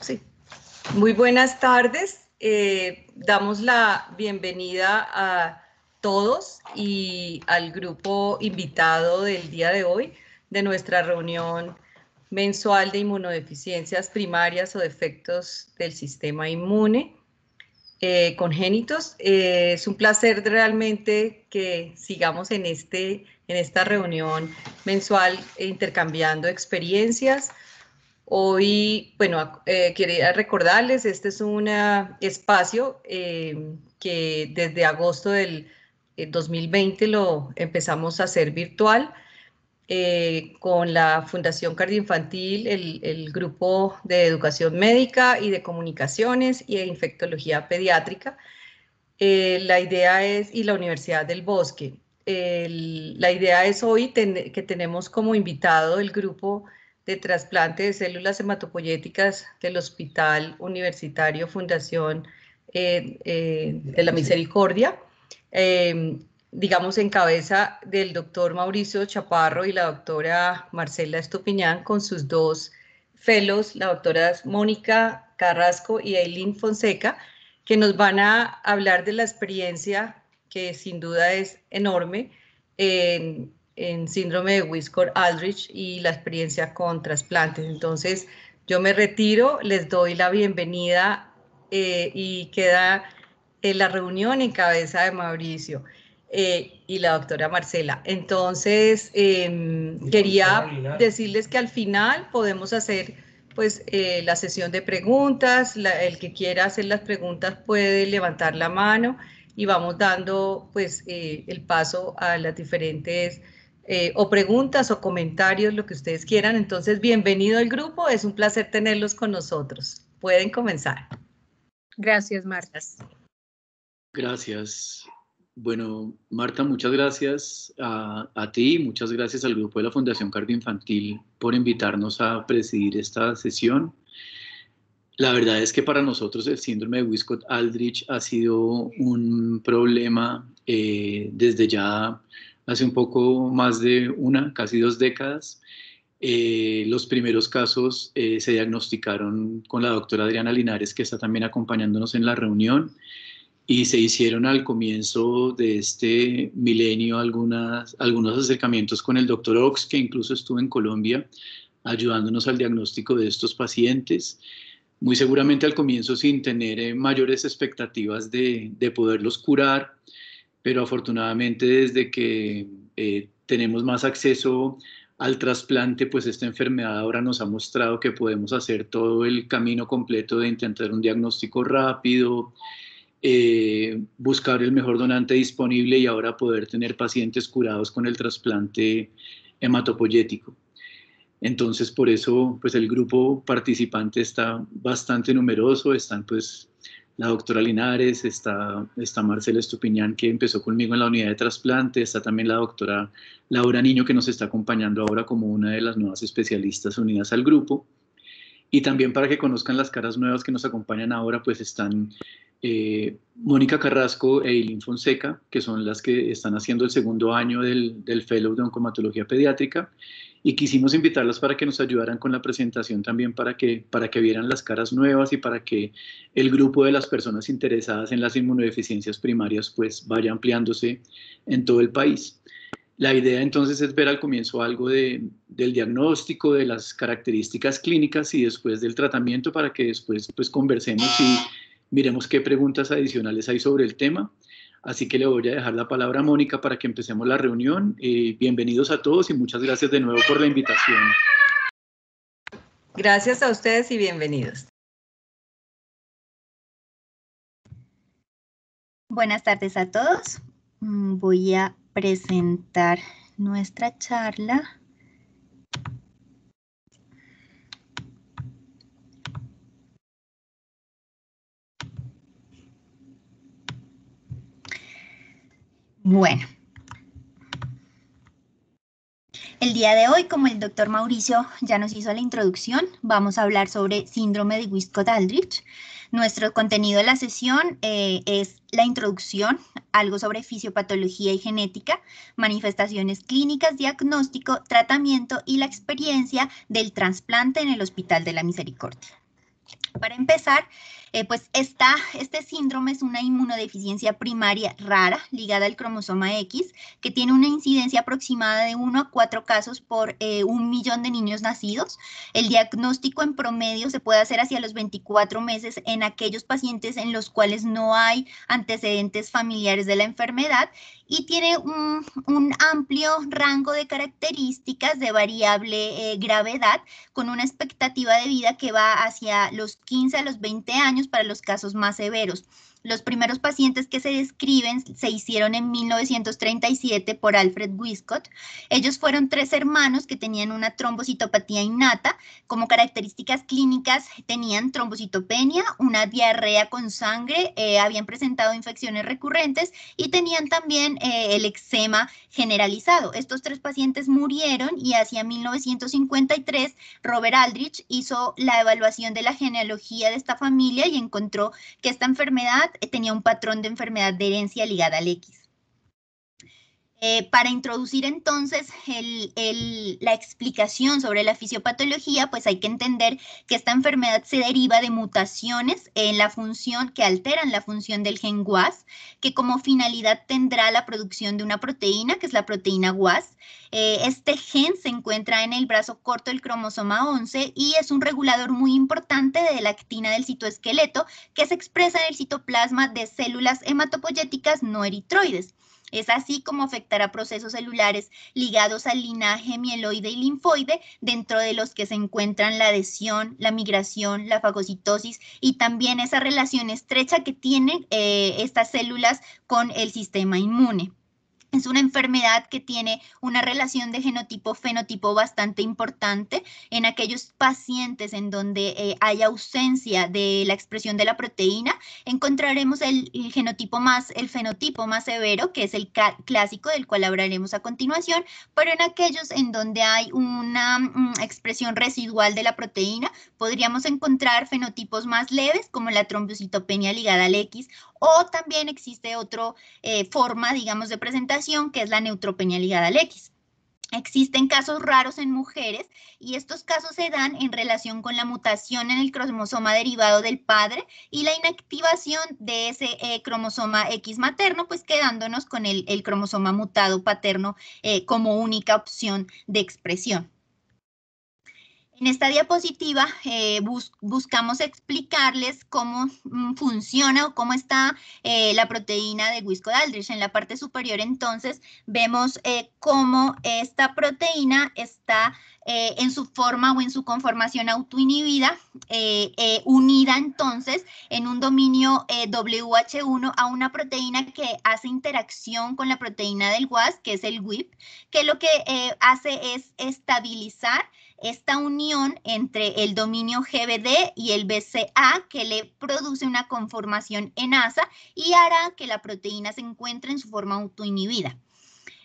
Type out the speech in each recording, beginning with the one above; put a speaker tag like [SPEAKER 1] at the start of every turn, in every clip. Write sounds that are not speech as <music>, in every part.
[SPEAKER 1] Sí.
[SPEAKER 2] Muy buenas tardes. Eh, damos la bienvenida a todos y al grupo invitado del día de hoy de nuestra reunión mensual de inmunodeficiencias primarias o defectos del sistema inmune eh, congénitos. Eh, es un placer realmente que sigamos en, este, en esta reunión mensual intercambiando experiencias, Hoy, bueno, eh, quería recordarles, este es un ah, espacio eh, que desde agosto del 2020 eh, lo empezamos a hacer virtual con la Fundación Cardioinfantil, el, Grupo de Educación Médica y de Comunicaciones y de Infectología Pediátrica. la idea es, y la Universidad del Bosque. la idea es hoy que tenemos como invitado el grupo de trasplante de células hematopoyéticas del Hospital Universitario Fundación eh, eh, de la Misericordia, em, digamos en cabeza del doctor Mauricio Chaparro y la doctora Marcela Estupiñán con sus dos fellows, la doctora Mónica Carrasco y Eileen Fonseca, que nos van a hablar de la experiencia que sin duda es enorme en en síndrome de Wiskor-Aldrich y la experiencia con trasplantes. Entonces, yo me retiro, les doy la bienvenida eh, y queda la reunión en cabeza de Mauricio eh, y la doctora Marcela. Entonces, em, quería decirles que al final podemos hacer pues eh, la sesión de preguntas, el que quiera hacer las preguntas puede levantar la mano y vamos dando pues el paso a las diferentes eh, o preguntas o comentarios, lo que ustedes quieran. Entonces, bienvenido al grupo, es un placer tenerlos con nosotros. Pueden comenzar. Gracias, Marta.
[SPEAKER 3] Gracias. Bueno, Marta, muchas gracias a, ti, muchas gracias al grupo de la Fundación Cardioinfantil Infantil por invitarnos a presidir esta sesión. La verdad es que para nosotros el síndrome de Wiscott-Aldrich ha sido un problema eh, desde ya hace un poco más de una, casi dos décadas. Eh, los primeros casos eh, se diagnosticaron con la doctora Adriana Linares, que está también acompañándonos en la reunión, y se hicieron al comienzo de este milenio algunos acercamientos con el doctor Ox, que incluso estuvo en Colombia ayudándonos al diagnóstico de estos pacientes muy seguramente al comienzo sin tener eh, mayores expectativas de, poderlos curar, pero afortunadamente desde que eh, tenemos más acceso al trasplante, pues esta enfermedad ahora nos ha mostrado que podemos hacer todo el camino completo de intentar un diagnóstico rápido, eh, buscar el mejor donante disponible y ahora poder tener pacientes curados con el trasplante hematopoyético. Entonces, por eso, pues el grupo participante está bastante numeroso, están pues la doctora Linares, está, está Marcela Estupiñán, que empezó conmigo en la unidad de trasplante, está también la doctora Laura Niño, que nos está acompañando ahora como una de las nuevas especialistas unidas al grupo. Y también para que conozcan las caras nuevas que nos acompañan ahora, pues están eh, Mónica Carrasco e Eileen Fonseca, que son las que están haciendo el segundo año del, del Fellow de Oncomatología Pediátrica, y quisimos invitarlos para que nos ayudaran con la presentación también para que, para que vieran las caras nuevas y para que el grupo de las personas interesadas en las inmunodeficiencias primarias pues vaya ampliándose en todo el país. La idea entonces es ver al comienzo algo del diagnóstico, de las características clínicas y después del tratamiento para que después pues conversemos y miremos qué preguntas adicionales hay sobre el tema Así que le voy a dejar la palabra a Mónica para que empecemos la reunión. Eh, bienvenidos a todos y muchas gracias de nuevo por la invitación.
[SPEAKER 2] Gracias a ustedes y bienvenidos.
[SPEAKER 4] Buenas tardes a todos. Mm, voy a presentar nuestra charla. Bueno. El día de hoy, como el doctor Mauricio ya nos hizo la introducción, vamos a hablar sobre síndrome de Wiskott-Aldrich. Nuestro contenido de la sesión eh, es la introducción, algo sobre fisiopatología y genética, manifestaciones clínicas, diagnóstico, tratamiento y la experiencia del trasplante en el Hospital de la Misericordia. Para empezar, eh, pues este síndrome es una inmunodeficiencia primaria rara ligada al cromosoma X que tiene una incidencia aproximada de 1 a 4 casos por eh, un millón de niños nacidos. El diagnóstico en promedio se puede hacer hacia los 24 meses en aquellos pacientes en los cuales no hay antecedentes familiares de la enfermedad y tiene un, amplio rango de características de variable eh, gravedad con una expectativa de vida que va hacia los 15 a los 20 años para los casos más severos. Los primeros pacientes que se describen se hicieron en 1937 por Alfred Wiscott. Ellos fueron tres hermanos que tenían una trombocitopatía innata. Como características clínicas tenían trombocitopenia, una diarrea con sangre, eh, habían presentado infecciones recurrentes y tenían también eh, el eczema generalizado. Estos tres pacientes murieron y hacia 1953 Robert Aldrich hizo la evaluación de la genealogía de esta familia y encontró que esta enfermedad tenía un patrón de enfermedad de herencia ligada al X. Eh, para introducir entonces la explicación sobre la fisiopatología, pues hay que entender que esta enfermedad se deriva de mutaciones en la función que alteran la función del gen WAS, que como finalidad tendrá la producción de una proteína, que es la proteína WAS. Eh, este gen se encuentra en el brazo corto del cromosoma 11 y es un regulador muy importante de la actina del citoesqueleto que se expresa en el citoplasma de células hematopoyéticas no eritroides. Es así como afectará procesos celulares ligados al linaje mieloide y linfoide, dentro de los que se encuentran la adhesión, la migración, la fagocitosis y también esa relación estrecha que tienen eh, estas células con el sistema inmune. Es una enfermedad que tiene una relación de genotipo-fenotipo bastante importante en aquellos pacientes en donde eh, hay ausencia de la expresión de la proteína. Encontraremos el, genotipo más, el fenotipo más severo, que es el clásico del cual hablaremos a continuación, pero en aquellos en donde hay una mm, expresión residual de la proteína, podríamos encontrar fenotipos más leves como la trombocitopenia ligada al X o también existe otra eh, forma, digamos, de presentación, que es la neutropenia ligada al X. Existen casos raros en mujeres y estos casos se dan en relación con la mutación en el cromosoma derivado del padre y la inactivación de ese eh, cromosoma X materno, pues quedándonos con el, cromosoma mutado paterno eh, como única opción de expresión. En esta diapositiva eh, buscamos explicarles cómo mm, funciona o cómo está eh, la proteína de wisco En la parte superior entonces vemos eh, cómo esta proteína está en su forma o en su conformación autoinhibida, unida entonces en un dominio WH1 a una proteína que hace interacción con la proteína del WAS, que es el WIP, que lo que hace es estabilizar esta unión entre el dominio GBD y el BCA que le produce una conformación en asa y hará que la proteína se encuentre en su forma autoinhibida.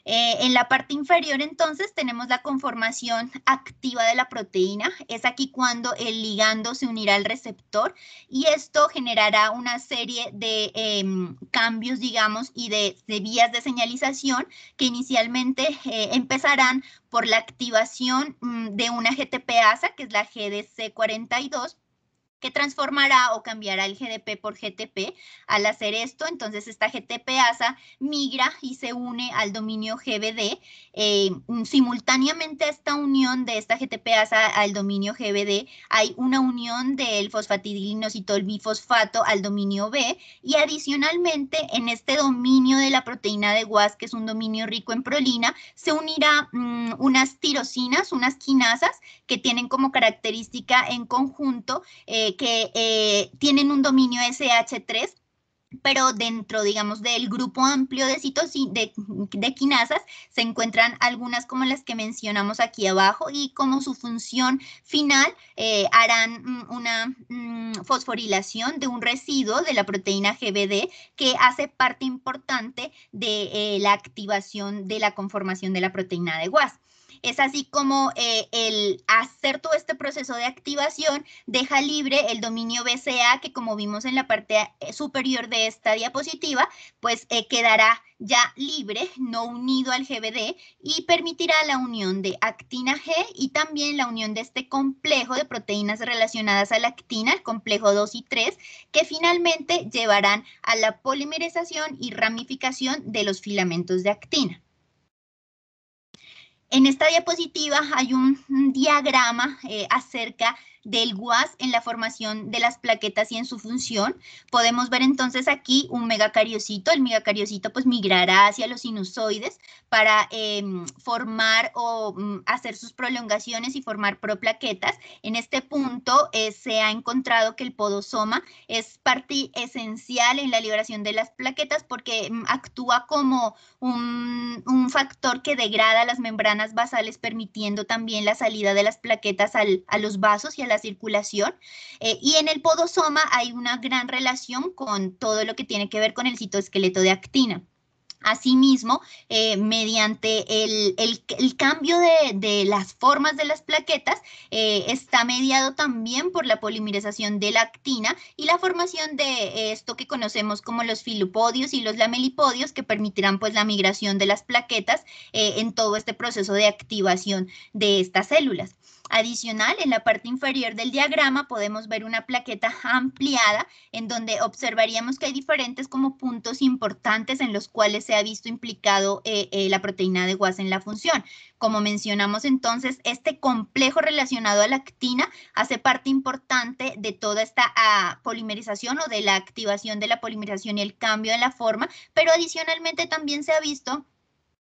[SPEAKER 4] Eh, en la parte inferior entonces tenemos la conformación activa de la proteína. Es aquí cuando el ligando se unirá al receptor y esto generará una serie de em, cambios, digamos, y de, vías de señalización que inicialmente eh, empezarán por la activación mm, de una GTPasa, que es la GDC42, que transformará o cambiará el GDP por GTP. Al hacer esto, entonces esta GTP-ASA migra y se une al dominio GBD. Eh, mm, simultáneamente a esta unión de esta GTP-ASA al dominio GBD, hay una unión del fosfatidilinositol bifosfato al dominio B y adicionalmente en este dominio de la proteína de WAS, que es un dominio rico en prolina, se unirá mm, unas tirosinas, unas quinasas que tienen como característica en conjunto eh, eh, que eh, tienen un dominio SH3, pero dentro, digamos, del grupo amplio de, de, de quinasas se encuentran algunas como las que mencionamos aquí abajo y como su función final eh, harán mm, una mm, fosforilación de un residuo de la proteína GBD que hace parte importante de la activación de la conformación de la proteína de WASP. Es así como eh, el hacer todo este proceso de activación deja libre el dominio BCA que como vimos en la parte eh, superior de esta diapositiva, pues eh, quedará ya libre, no unido al GBD y permitirá la unión de actina G y también la unión de este complejo de proteínas relacionadas a la actina, el complejo 2 y 3, que finalmente llevarán a la polimerización y ramificación de los filamentos de actina. En esta diapositiva hay un diagrama eh, acerca del GUAS en la formación de las plaquetas y en su función. Podemos ver entonces aquí un megacariocito. El megacariocito pues migrará hacia los sinusoides para em, formar o mm, hacer sus prolongaciones y formar proplaquetas. En este punto eh, se ha encontrado que el podosoma es parte esencial en la liberación de las plaquetas porque mm, actúa como un, factor que degrada las membranas basales permitiendo también la salida de las plaquetas a los vasos y a circulación. Eh, y en el podosoma hay una gran relación con todo lo que tiene que ver con el citoesqueleto de actina. Asimismo, eh, mediante el, cambio de, las formas de las plaquetas, eh, está mediado también por la polimerización de la actina y la formación de esto que conocemos como los filopodios y los lamelipodios, que permitirán pues la migración de las plaquetas en todo este proceso de activación de estas células. Adicional, en la parte inferior del diagrama podemos ver una plaqueta ampliada en donde observaríamos que hay diferentes como puntos importantes en los cuales se ha visto implicado eh, eh, la proteína de guasa en la función. Como mencionamos entonces, este complejo relacionado a la actina hace parte importante de toda esta ah, polimerización o de la activación de la polimerización y el cambio en la forma, pero adicionalmente también se ha visto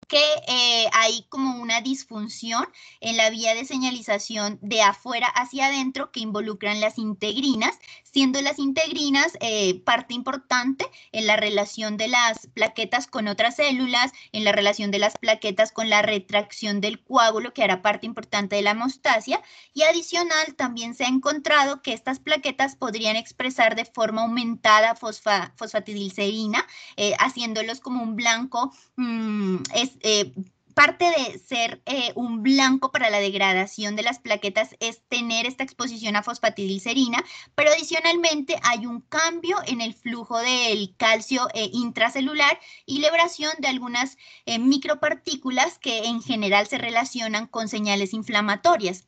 [SPEAKER 4] que eh, hay como una disfunción en la vía de señalización de afuera hacia adentro que involucran las integrinas, siendo las integrinas eh, parte importante en la relación de las plaquetas con otras células, en la relación de las plaquetas con la retracción del coágulo, que hará parte importante de la hemostasia, y adicional también se ha encontrado que estas plaquetas podrían expresar de forma aumentada fosfa, fosfatidilcerina, eh, haciéndolos como un blanco
[SPEAKER 3] mmm,
[SPEAKER 4] eh, parte de ser eh, un blanco para la degradación de las plaquetas es tener esta exposición a fosfatidilcerina, pero adicionalmente hay un cambio en el flujo del calcio eh, intracelular y liberación de algunas micropartículas que en general se relacionan con señales inflamatorias.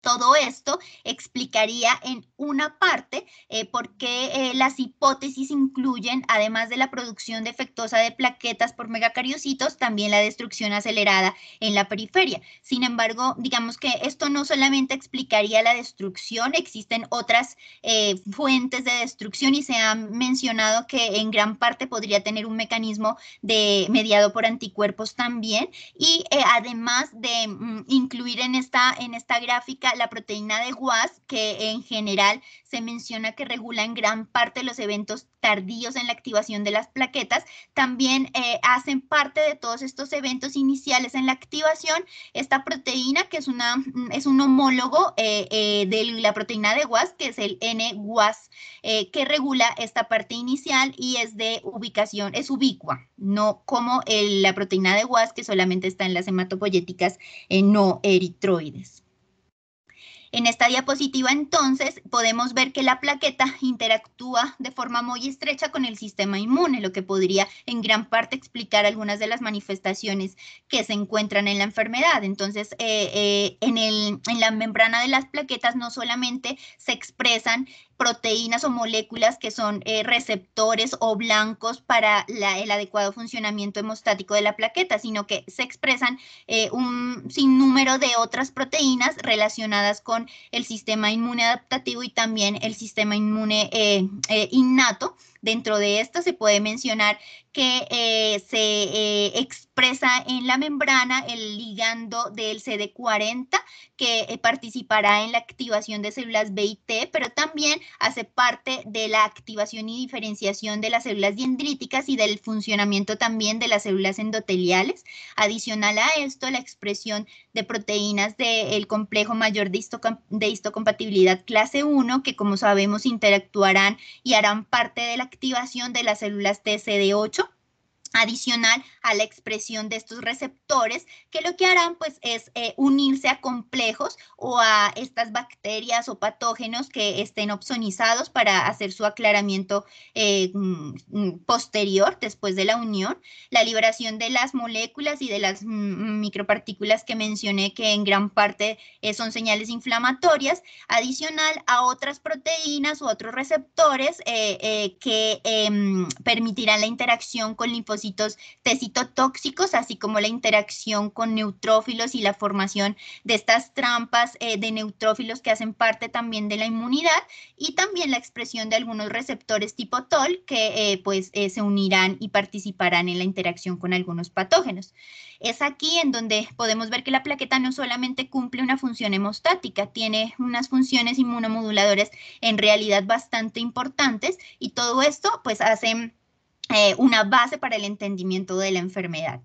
[SPEAKER 4] Todo esto explicaría en una parte eh, por qué eh, las hipótesis incluyen, además de la producción defectuosa de plaquetas por megacariocitos, también la destrucción acelerada en la periferia. Sin embargo, digamos que esto no solamente explicaría la destrucción, existen otras eh, fuentes de destrucción y se ha mencionado que en gran parte podría tener un mecanismo de, mediado por anticuerpos también. Y además de mm, incluir en esta, en esta gráfica, la proteína de WAS que en general se menciona que regula en gran parte los eventos tardíos en la activación de las plaquetas, también eh, hacen parte de todos estos eventos iniciales en la activación. Esta proteína, que es, una, es un homólogo eh, eh, de la proteína de WAS que es el n was que regula esta parte inicial y es de ubicación, es ubicua, no como la proteína de WAS que solamente está en las hematopoyéticas no eritroides. En esta diapositiva entonces podemos ver que la plaqueta interactúa de forma muy estrecha con el sistema inmune, lo que podría en gran parte explicar algunas de las manifestaciones que se encuentran en la enfermedad. Entonces, eh, eh, en la membrana de las plaquetas no solamente se expresan proteínas o moléculas que son eh, receptores o blancos para el adecuado funcionamiento hemostático de la plaqueta, sino que se expresan eh, un sinnúmero de otras proteínas relacionadas con el sistema inmune adaptativo y también el sistema inmune eh, eh, innato Dentro de esto se puede mencionar que eh, se eh, expresa en la membrana el ligando del CD40 que eh, participará en la activación de células B y T, pero también hace parte de la activación y diferenciación de las células dendríticas y del funcionamiento también de las células endoteliales. Adicional a esto, la expresión de proteínas del complejo mayor de, de, histocompatibilidad clase 1, que como sabemos interactuarán y harán parte de la activación de las células TCD8 adicional a la expresión de estos receptores, que lo que harán pues es eh, unirse a complejos o a estas bacterias o patógenos que estén opsonizados para hacer su aclaramiento eh, mm, mm, posterior después de la unión, la liberación de las moléculas y de las mm, micropartículas que mencioné que en gran parte eh, son señales inflamatorias, adicional a otras proteínas u otros receptores que em, permitirán la interacción con linfocitos depósitos tecitotóxicos, así como la interacción con neutrófilos y la formación de estas trampas eh, de neutrófilos que hacen parte también de la inmunidad y también la expresión de algunos receptores tipo TOL que eh, pues eh, se unirán y participarán en la interacción con algunos patógenos. Es aquí en donde podemos ver que la plaqueta no solamente cumple una función hemostática, tiene unas funciones inmunomoduladoras en realidad bastante importantes y todo esto pues hacen eh, una base para el entendimiento de la enfermedad.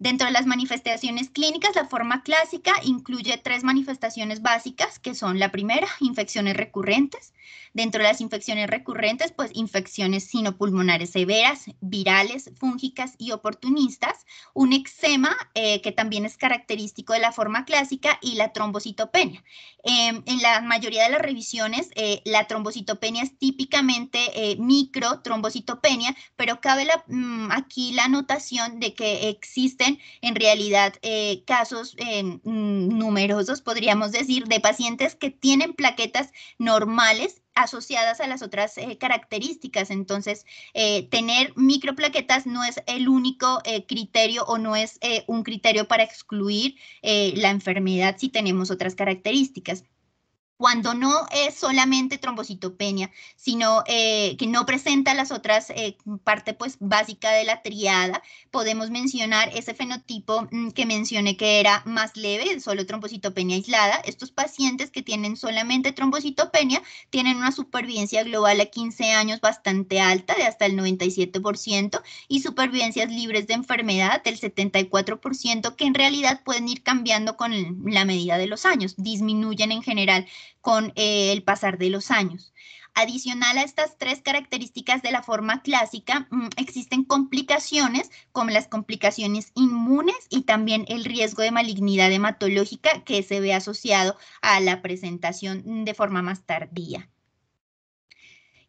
[SPEAKER 4] Dentro de las manifestaciones clínicas, la forma clásica incluye tres manifestaciones básicas, que son la primera, infecciones recurrentes. Dentro de las infecciones recurrentes, pues infecciones sinopulmonares severas, virales, fúngicas y oportunistas, un eczema eh, que también es característico de la forma clásica y la trombocitopenia. Em, en la mayoría de las revisiones, eh, la trombocitopenia es típicamente eh, micro trombocitopenia, pero cabe la, mm, aquí la anotación de que existen en realidad eh, casos eh, mm, numerosos, podríamos decir, de pacientes que tienen plaquetas normales asociadas a las otras eh, características. Entonces, tener microplaquetas no es el único criterio o no es un criterio para excluir la enfermedad si tenemos otras características cuando no es solamente trombocitopenia, sino eh, que no presenta las otras partes eh, parte pues básica de la triada, podemos mencionar ese fenotipo mm, que mencioné que era más leve, solo trombocitopenia aislada. Estos pacientes que tienen solamente trombocitopenia tienen una supervivencia global a 15 años bastante alta, de hasta el 97%, y supervivencias libres de enfermedad del 74%, que en realidad pueden ir cambiando con la medida de los años, disminuyen en general con eh, el pasar de los años. Adicional a estas tres características de la forma clásica, mm, existen complicaciones como las complicaciones inmunes y también el riesgo de malignidad hematológica que se ve asociado a la presentación de forma más tardía.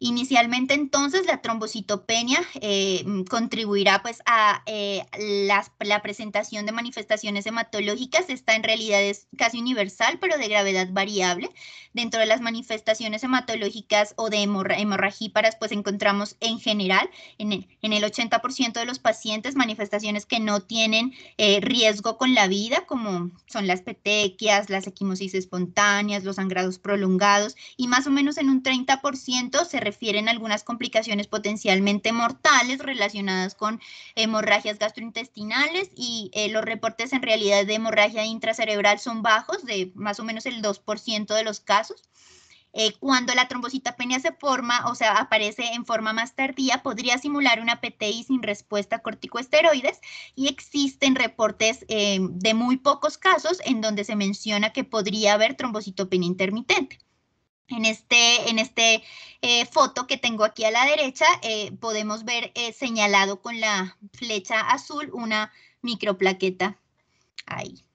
[SPEAKER 4] Inicialmente entonces la trombocitopenia eh, mm, contribuirá pues a eh, la presentación de manifestaciones hematológicas. Esta en realidad es casi universal pero de gravedad variable. Dentro de las manifestaciones hematológicas o de hemorragíparas pues encontramos en general en el, 80% de los pacientes manifestaciones que no tienen eh, riesgo con la vida como son las petequias, las equimosis espontáneas, los sangrados prolongados y más o menos en un 30% se refieren algunas complicaciones potencialmente mortales relacionadas con hemorragias gastrointestinales y eh, los reportes en realidad de hemorragia intracerebral son bajos, de más o menos el 2% de los casos. Eh, cuando la trombocitopenia se forma, o sea, aparece en forma más tardía, podría simular una PTI sin respuesta a corticosteroides y existen reportes eh, de muy pocos casos en donde se menciona que podría haber trombocitopenia intermitente. En, este, en este eh, foto que tengo aquí a la derecha eh, podemos ver eh, señalado con la flecha azul una microplaqueta ahí.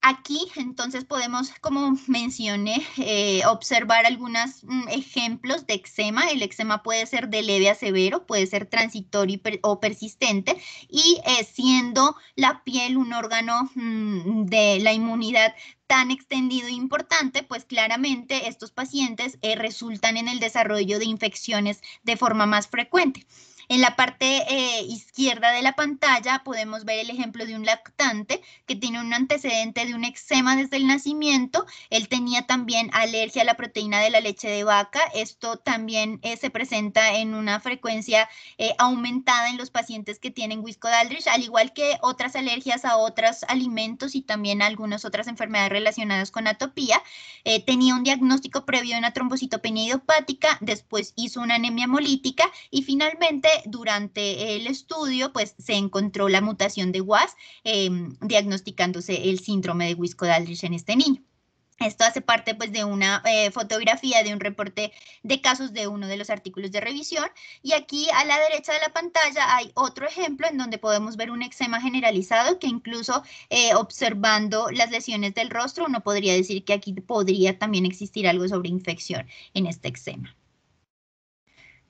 [SPEAKER 4] Aquí entonces podemos, como mencioné, eh, observar algunos mm, ejemplos de eczema. El eczema puede ser de leve a severo, puede ser transitorio o persistente y eh, siendo la piel un órgano mm, de la inmunidad tan extendido e importante, pues claramente estos pacientes eh, resultan en el desarrollo de infecciones de forma más frecuente. En la parte eh, izquierda de la pantalla podemos ver el ejemplo de un lactante que tiene un antecedente de un eczema desde el nacimiento. Él tenía también alergia a la proteína de la leche de vaca. Esto también eh, se presenta en una frecuencia eh, aumentada en los pacientes que tienen Wisco-Daldrich, al igual que otras alergias a otros alimentos y también algunas otras enfermedades relacionadas con atopía. tenía un diagnóstico previo de una trombocitopenia idiopática, después hizo una anemia hemolítica y finalmente durante el estudio pues se encontró la mutación de WAS, em, diagnosticándose el síndrome de Wisco-Daldrich en este niño. Esto hace parte pues, de una eh, fotografía de un reporte de casos de uno de los artículos de revisión. Y aquí a la derecha de la pantalla hay otro ejemplo en donde podemos ver un eczema generalizado que incluso eh, observando las lesiones del rostro uno podría decir que aquí podría también existir algo sobre infección en este eczema.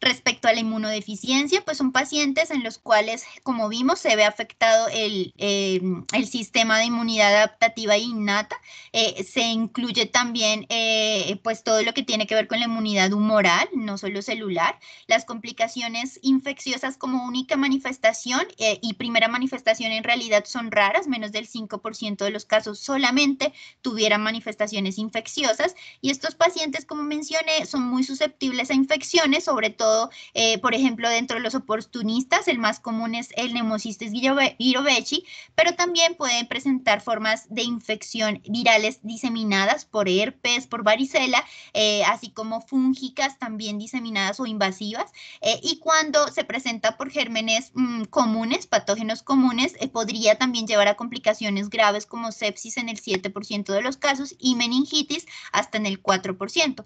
[SPEAKER 4] Respecto a la inmunodeficiencia, pues son pacientes en los cuales, como vimos, se ve afectado el, eh, el sistema de inmunidad adaptativa e innata. Eh, se incluye también eh, pues todo lo que tiene que ver con la inmunidad humoral, no solo celular. Las complicaciones infecciosas como única manifestación y primera manifestación en realidad son raras, menos del 5% de los casos solamente tuvieran manifestaciones infecciosas. Y estos pacientes, como mencioné, son muy susceptibles a infecciones, sobre todo eh, por ejemplo, dentro de los oportunistas, el más común es el neumocistis virovechi, pero también pueden presentar formas de infección virales diseminadas por herpes, por varicela, eh, así como fúngicas también diseminadas o invasivas. Eh, y cuando se presenta por gérmenes mm, comunes, patógenos comunes, podría también llevar a complicaciones graves como sepsis en el 7% de los casos y meningitis hasta en el 4%.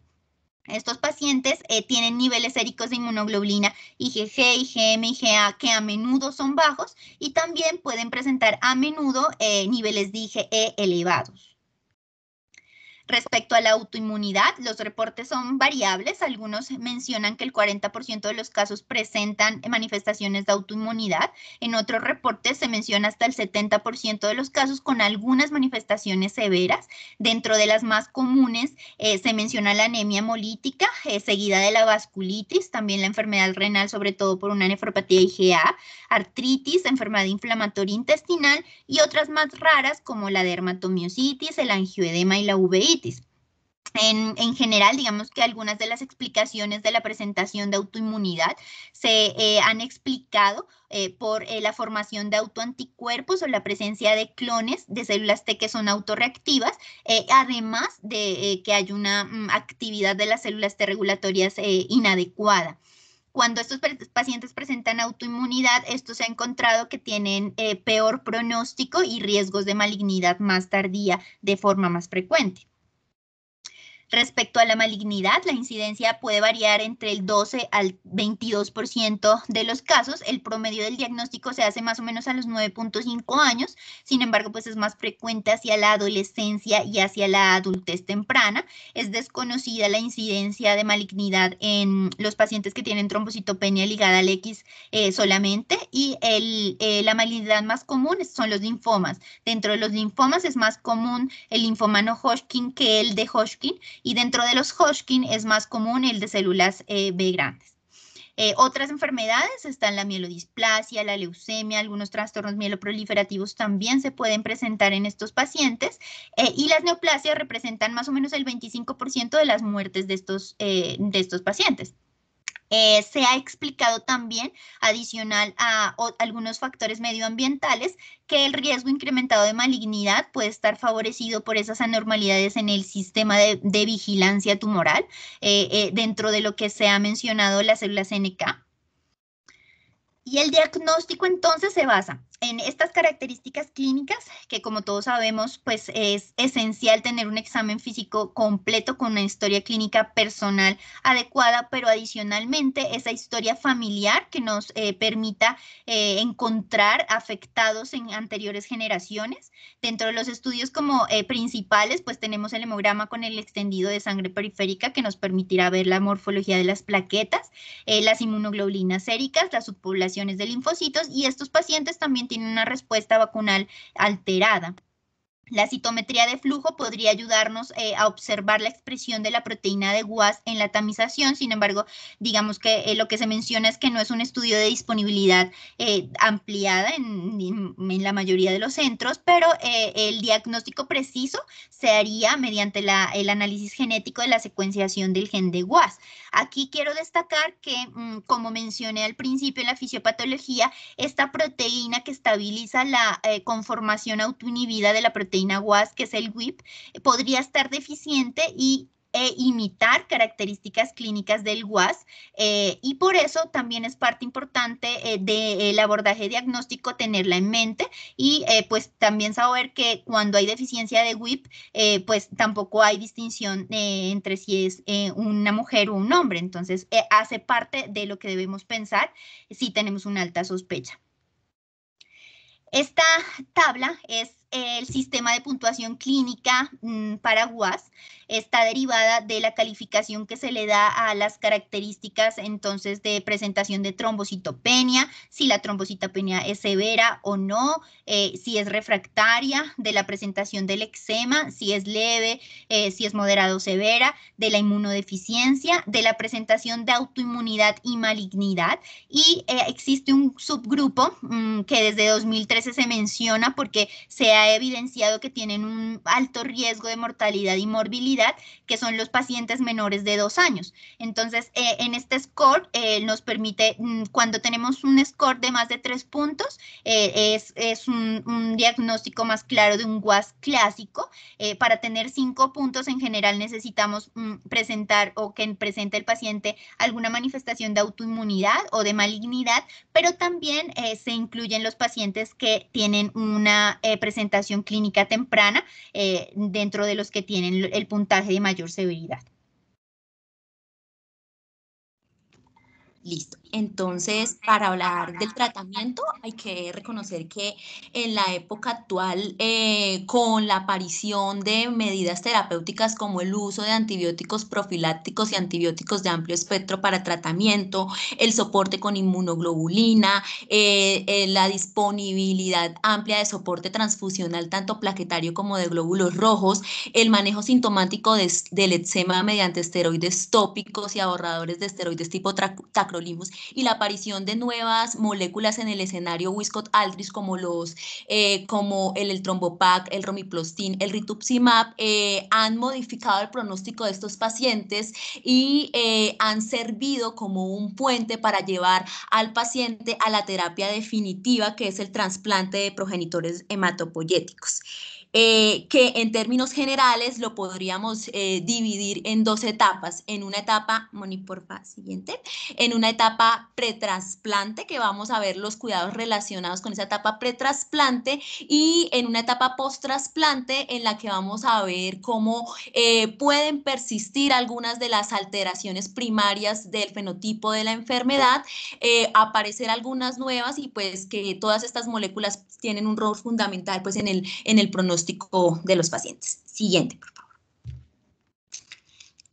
[SPEAKER 4] Estos pacientes eh, tienen niveles séricos de inmunoglobulina IgG, IgM, IgA que a menudo son bajos y también pueden presentar a menudo eh, niveles de IgE elevados. Respecto a la autoinmunidad, los reportes son variables. Algunos mencionan que el 40% de los casos presentan manifestaciones de autoinmunidad. En otros reportes se menciona hasta el 70% de los casos con algunas manifestaciones severas. Dentro de las más comunes eh, se menciona la anemia hemolítica, eh, seguida de la vasculitis, también la enfermedad renal, sobre todo por una nefropatía IgA, artritis, enfermedad inflamatoria intestinal y otras más raras como la dermatomiositis, el angioedema y la VI en, general, digamos que algunas de las explicaciones de la presentación de autoinmunidad se eh, han explicado eh, por eh, la formación de autoanticuerpos o la presencia de clones de células T que son autorreactivas, además de que hay una mm, actividad de las células T regulatorias inadecuada cuando estos pacientes presentan autoinmunidad, esto se ha encontrado que tienen peor pronóstico y riesgos de malignidad más tardía de forma más frecuente. Respecto a la malignidad, la incidencia puede variar entre el 12 al 22% de los casos. El promedio del diagnóstico se hace más o menos a los 9.5 años. Sin embargo, pues es más frecuente hacia la adolescencia y hacia la adultez temprana. Es desconocida la incidencia de malignidad en los pacientes que tienen trombocitopenia ligada al X eh, solamente y el, eh, la malignidad más común son los linfomas. Dentro de los linfomas es más común el linfoma no Hodgkin que el de Hodgkin y dentro de los Hodgkin es más común el de células eh, B grandes. Eh, otras enfermedades están la mielodisplasia, la leucemia, algunos trastornos mieloproliferativos también se pueden presentar en estos pacientes eh, y las neoplasias representan más o menos el 25% de las muertes de estos, de estos pacientes. Eh, se ha explicado también, adicional a algunos factores medioambientales, que el riesgo incrementado de malignidad puede estar favorecido por esas anormalidades en el sistema de, vigilancia tumoral, eh, eh, dentro de lo que se ha mencionado las células NK. Y el diagnóstico entonces se basa en estas características clínicas, que como todos sabemos, pues es esencial tener un examen físico completo con una historia clínica personal adecuada, pero adicionalmente esa historia familiar que nos eh, permita eh, encontrar afectados en anteriores generaciones. Dentro de los estudios como eh, principales, pues tenemos el hemograma con el extendido de sangre periférica que nos permitirá ver la morfología de las plaquetas, las inmunoglobulinas séricas, las subpoblaciones de linfocitos y estos pacientes también tiene una respuesta vacunal alterada. La citometría de flujo podría ayudarnos eh, a observar la expresión de la proteína de GUAS en la tamización, sin embargo, digamos que eh, lo que se menciona es que no es un estudio de disponibilidad eh, ampliada en, la mayoría de los centros, pero el diagnóstico preciso se haría mediante el análisis genético de la secuenciación del gen de GUAS. Aquí quiero destacar que, mm, como mencioné al principio en la fisiopatología, esta proteína que estabiliza la eh, conformación autoinhibida de la proteína WAS que es el WIP, eh, podría estar deficiente y e imitar características clínicas del WAS eh, y por eso también es parte importante eh, del abordaje diagnóstico tenerla en mente y eh, pues también saber que cuando hay deficiencia de WIP pues tampoco hay distinción entre si es una mujer o un hombre, entonces hace parte de lo que debemos pensar si tenemos una alta sospecha. Esta tabla es el sistema de puntuación clínica mm, paraguas está derivada de la calificación que se le da a las características entonces de presentación de trombocitopenia, si la trombocitopenia es severa o no, eh, si es refractaria, de la presentación del eczema, si es leve, eh, si es moderado o severa, de la inmunodeficiencia, de la presentación de autoinmunidad y malignidad. Y eh, existe un subgrupo mm, que desde 2013 se menciona porque se ha evidenciado que tienen un alto riesgo de mortalidad y morbilidad, que son los pacientes menores de dos años. Entonces, eh, en este score eh, nos permite, mm, cuando tenemos un score de más de tres puntos, eh, es, es un, diagnóstico más claro de un WAS clásico. para tener cinco puntos, en general necesitamos mm, presentar o que presente el paciente alguna manifestación de autoinmunidad o de malignidad, pero también se incluyen los pacientes que tienen una presentación clínica temprana eh, dentro de los que tienen el puntaje de mayor severidad. Listo. Entonces, para hablar del tratamiento, hay que reconocer
[SPEAKER 5] que en la época actual, eh, con la aparición de medidas terapéuticas como el uso de antibióticos profilácticos y antibióticos de amplio espectro para tratamiento, el soporte con inmunoglobulina, eh, eh, la disponibilidad amplia de soporte transfusional, tanto plaquetario como de glóbulos rojos, el manejo sintomático del eczema mediante esteroides tópicos y ahorradores de esteroides tipo tac y la aparición de nuevas moléculas en el escenario wiscott aldris como los eh, como el, trombopac, el romiplostin, el rituximab eh, han modificado el pronóstico de estos pacientes y eh, han servido como un puente para llevar al paciente a la terapia definitiva que es el trasplante de progenitores hematopoyéticos. Eh, que en términos generales lo podríamos eh, dividir en dos etapas. En una etapa, Moni, porfa, siguiente, en una etapa pretrasplante, que vamos a ver los cuidados relacionados con esa etapa pretrasplante, y en una etapa posttrasplante, en la que vamos a ver cómo eh, pueden persistir algunas de las alteraciones primarias del fenotipo de la enfermedad, aparecer algunas nuevas y pues que todas estas moléculas tienen un rol fundamental pues en el, en el pronóstico de los pacientes. Siguiente, por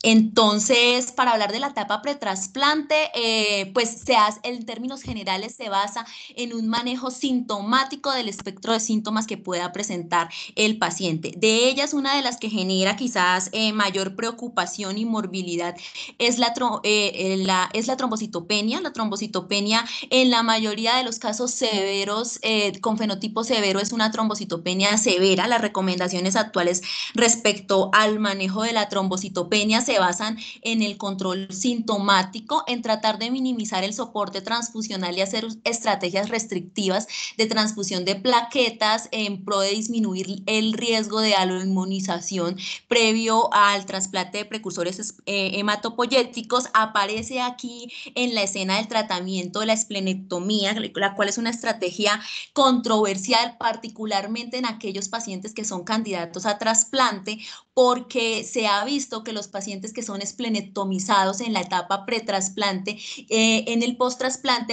[SPEAKER 5] entonces, para hablar de la etapa pretrasplante, eh, pues se hace, en términos generales se basa en un manejo sintomático del espectro de síntomas que pueda presentar el paciente. De ellas, una de las que genera quizás eh, mayor preocupación y morbilidad es la, eh, la, es la trombocitopenia. La trombocitopenia en la mayoría de los casos severos, con fenotipo severo, es una trombocitopenia severa. Las recomendaciones actuales respecto al manejo de la trombocitopenia se basan en el control sintomático, en tratar de minimizar el soporte transfusional y hacer estrategias restrictivas de transfusión de plaquetas en pro de disminuir el riesgo de aloinmunización previo al trasplante de precursores eh, hematopoyéticos. Aparece aquí en la escena del tratamiento de la esplenectomía, la cual es una estrategia controversial, particularmente en aquellos pacientes que son candidatos a trasplante, porque se ha visto que los pacientes que son esplenectomizados en la etapa pretrasplante, eh, en el post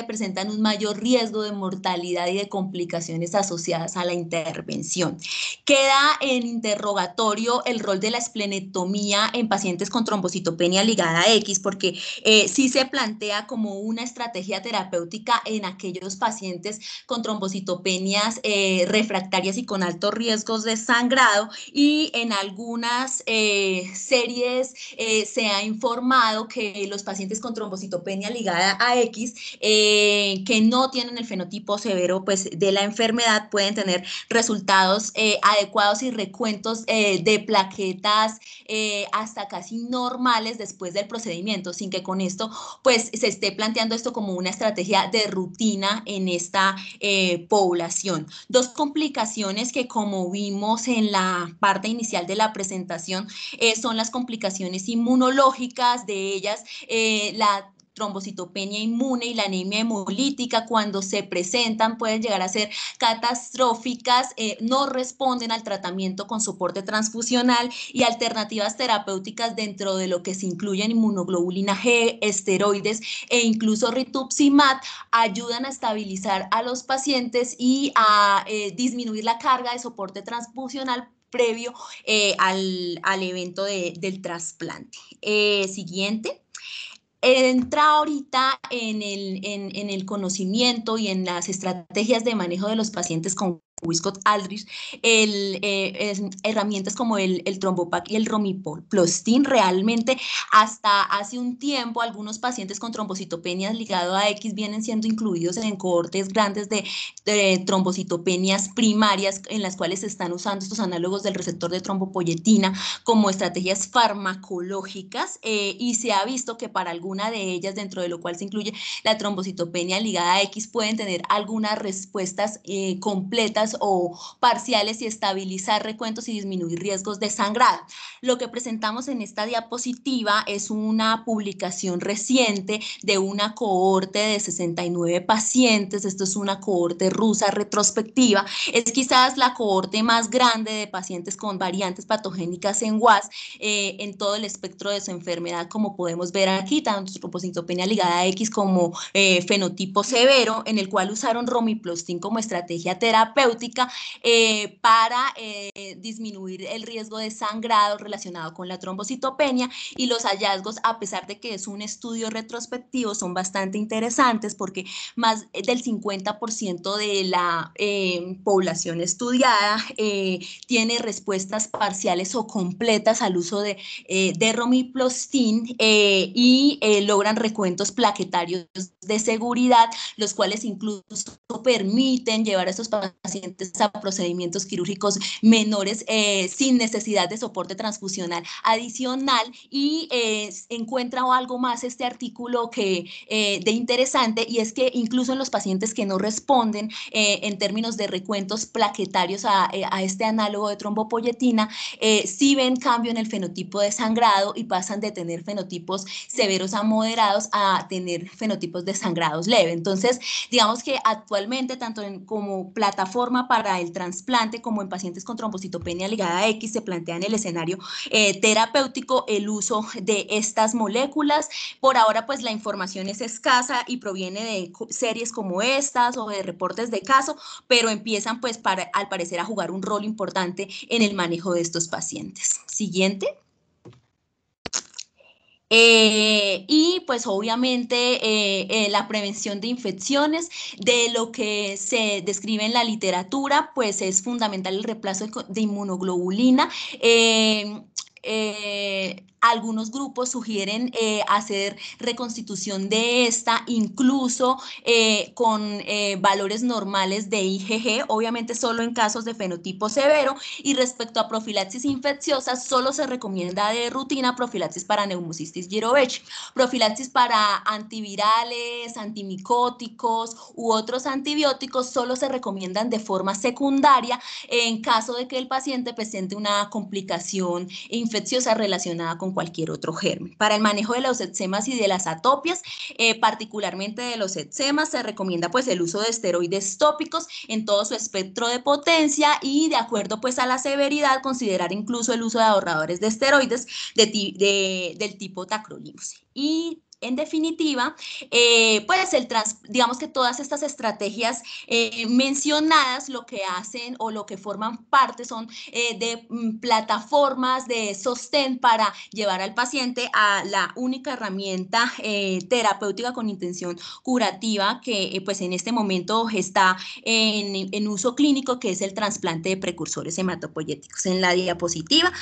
[SPEAKER 5] presentan un mayor riesgo de mortalidad y de complicaciones asociadas a la intervención. Queda en interrogatorio el rol de la esplenectomía en pacientes con trombocitopenia ligada a X, porque eh, sí se plantea como una estrategia terapéutica en aquellos pacientes con trombocitopenias eh, refractarias y con altos riesgos de sangrado y en algunas series eh, se ha informado que los pacientes con trombocitopenia ligada a X, eh, que no tienen el fenotipo severo pues, de la enfermedad, pueden tener resultados eh, adecuados y recuentos de plaquetas hasta casi normales después del procedimiento, sin que con esto pues, se esté planteando esto como una estrategia de rutina en esta población. Dos complicaciones que como vimos en la parte inicial de la presentación son las complicaciones inmunológicas de ellas, eh, la trombocitopenia inmune y la anemia hemolítica cuando se presentan pueden llegar a ser catastróficas, eh, no responden al tratamiento con soporte transfusional y alternativas terapéuticas dentro de lo que se incluyen inmunoglobulina G, esteroides e incluso rituximab ayudan a estabilizar a los pacientes y a eh, disminuir la carga de soporte transfusional previo eh, al, evento del trasplante. Eh, siguiente. Entra ahorita en el, en el conocimiento y en las estrategias de manejo de los pacientes con Wiscott Aldrich, el, eh, herramientas como el, el trombopac y el Plostin Realmente, hasta hace un tiempo, algunos pacientes con trombocitopenias ligado a X vienen siendo incluidos en cohortes grandes de, trombocitopenias primarias, en las cuales se están usando estos análogos del receptor de trombopoyetina como estrategias farmacológicas. Eh, y se ha visto que para alguna de ellas, dentro de lo cual se incluye la trombocitopenia ligada a X, pueden tener algunas respuestas eh, completas o parciales y estabilizar recuentos y disminuir riesgos de sangrado. Lo que presentamos en esta diapositiva es una publicación reciente de una cohorte de 69 pacientes. Esto es una cohorte rusa retrospectiva. Es quizás la cohorte más grande de pacientes con variantes patogénicas en WAS eh, en todo el espectro de su enfermedad, como podemos ver aquí, tanto troposintopenia ligada a X como eh, fenotipo severo, en el cual usaron romiplostin como estrategia terapéutica eh, para eh, disminuir el riesgo de sangrado relacionado con la trombocitopenia y los hallazgos, a pesar de que es un estudio retrospectivo, son bastante interesantes porque más del 50% de la eh, población estudiada tiene respuestas parciales o completas al uso de, de y logran recuentos plaquetarios de seguridad, los cuales incluso permiten llevar a estos pacientes a procedimientos quirúrgicos menores eh, sin necesidad de soporte transfusional adicional y eh, encuentra algo más este artículo que eh, de interesante y es que incluso en los pacientes que no responden en términos de recuentos plaquetarios a, este análogo de trombopoyetina, sí ven cambio en el fenotipo de sangrado y pasan de tener fenotipos severos a moderados a tener fenotipos de sangrados leve. Entonces, digamos que actualmente tanto en, como plataforma para el trasplante, como en pacientes con trombocitopenia ligada a X, se plantea en el escenario eh, terapéutico el uso de estas moléculas. Por ahora, pues la información es escasa y proviene de series como estas o de reportes de caso, pero empiezan pues para, al parecer a jugar un rol importante en el manejo de estos pacientes. Siguiente. Eh, y pues obviamente eh, eh, la prevención de infecciones, de lo que se describe en la literatura, pues es fundamental el reemplazo de inmunoglobulina eh, algunos grupos sugieren eh, hacer reconstitución de esta, incluso eh, con valores normales de IgG, obviamente solo en casos de fenotipo severo. Y respecto a profilaxis infecciosa, solo se recomienda de rutina profilaxis para neumocistis Girovec, profilaxis para antivirales, antimicóticos u otros antibióticos, solo se recomiendan de forma secundaria en caso de que el paciente presente una complicación infecciosa relacionada con cualquier otro germen. Para el manejo de los eczemas y de las atopias, eh, particularmente de los eczemas, se recomienda pues el uso de esteroides tópicos en todo su espectro de potencia y de acuerdo pues a la severidad, considerar incluso el uso de ahorradores de esteroides del tipo tacrolimus. Y en definitiva, eh, pues el digamos que todas estas estrategias eh, mencionadas lo que hacen o lo que forman parte son eh, de mm, plataformas de sostén para llevar al paciente a la única herramienta terapéutica con intención curativa que pues en este momento está en, uso clínico, que es el trasplante de precursores hematopoyéticos. En la diapositiva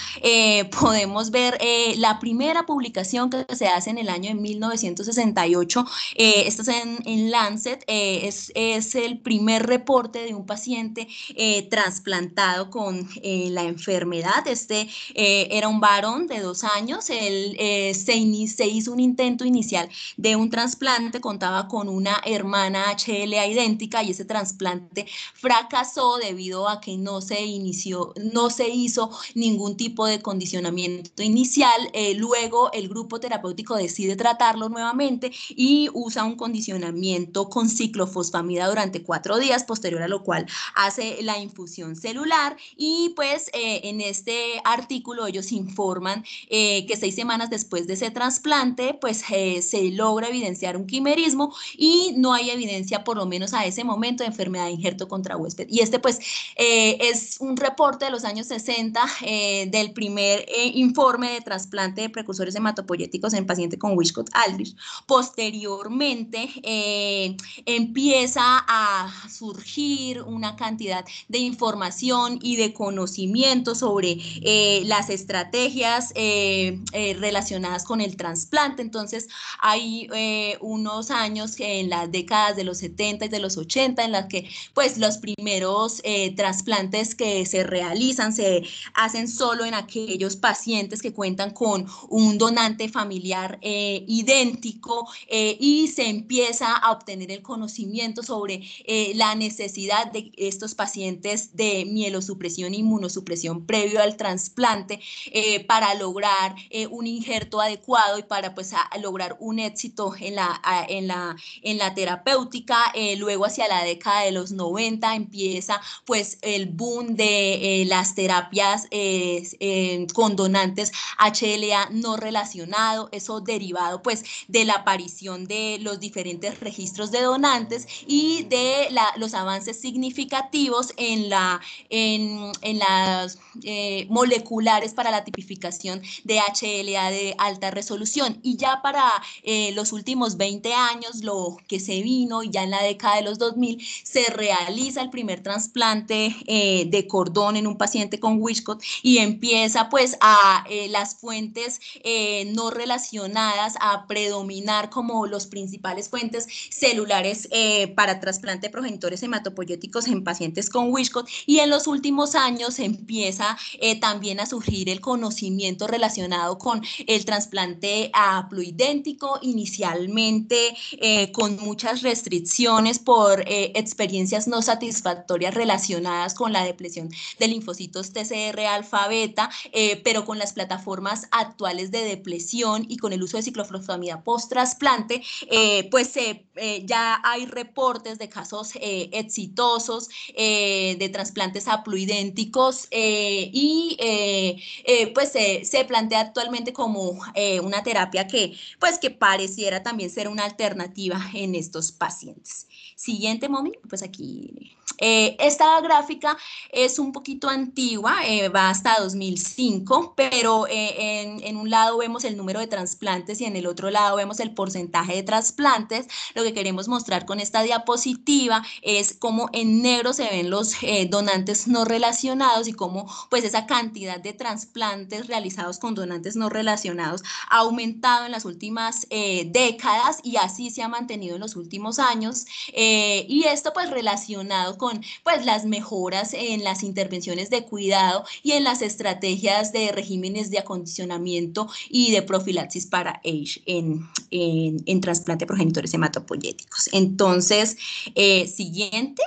[SPEAKER 5] podemos ver la primera publicación que se hace en el año de 168 Eh, en, Lancet. Eh, es, es, el primer reporte de un paciente eh, trasplantado con eh, la enfermedad. Este era un varón de dos años. Él se, se, hizo un intento inicial de un trasplante. Contaba con una hermana HLA idéntica y ese trasplante fracasó debido a que no se inició, no se hizo ningún tipo de condicionamiento inicial. luego el grupo terapéutico decide tratar nuevamente y usa un condicionamiento con ciclofosfamida durante cuatro días, posterior a lo cual hace la infusión celular y pues eh, en este artículo ellos informan eh, que seis semanas después de ese trasplante pues eh, se logra evidenciar un quimerismo y no hay evidencia por lo menos a ese momento de enfermedad de injerto contra huésped. Y este pues es un reporte de los años 60 del primer informe de trasplante de precursores hematopoyéticos en paciente con Wishcott Posteriormente eh, empieza a surgir una cantidad de información y de conocimiento sobre eh, las estrategias eh, relacionadas con el trasplante. Entonces hay unos años en las décadas de los 70 y de los 80 en las que pues los primeros trasplantes que se realizan se hacen solo en aquellos pacientes que cuentan con un donante familiar eh, eh, y se empieza a obtener el conocimiento sobre eh, la necesidad de estos pacientes de mielosupresión, inmunosupresión previo al trasplante eh, para lograr un injerto adecuado y para pues lograr un éxito en la, en la, en la terapéutica. luego hacia la década de los 90 empieza pues el boom de las terapias con donantes HLA no relacionado, eso derivado pues de la aparición de los diferentes registros de donantes y de los avances significativos en, la, en, las eh, moleculares para la tipificación de HLA de alta resolución. Y ya para eh, los últimos 20 años, lo que se vino y ya en la década de los 2000, se realiza el primer trasplante eh, de cordón en un paciente con Wishcott y empieza pues a las fuentes no relacionadas a predominar como los principales fuentes celulares eh, para trasplante de progenitores hematopoyéticos en pacientes con Wishcott y en los últimos años empieza eh, también a surgir el conocimiento relacionado con el trasplante haploidéntico, inicialmente eh, con muchas restricciones por experiencias no satisfactorias relacionadas con la depresión de linfocitos TCR alfa beta, pero con las plataformas actuales de depresión y con el uso de ciclofosfamida post trasplante, eh, pues eh, eh, ya hay reportes de casos exitosos de trasplantes haploidénticos y pues se plantea actualmente como una terapia que pues que pareciera también ser una alternativa en estos pacientes. Siguiente, Momi, pues aquí eh, esta gráfica es un poquito antigua, eh, va hasta 2005, pero eh, en, en, un lado vemos el número de trasplantes y en el otro lado vemos el porcentaje de trasplantes. Lo que queremos mostrar con esta diapositiva es cómo en negro se ven los donantes no relacionados y cómo pues esa cantidad de trasplantes realizados con donantes no relacionados ha aumentado en las últimas décadas y así se ha mantenido en los últimos años. y esto pues relacionado con pues, las mejoras en las intervenciones de cuidado y en las estrategias de regímenes de acondicionamiento y de profilaxis para AIDS en, trasplante de progenitores hematopoyéticos. Entonces, eh, siguiente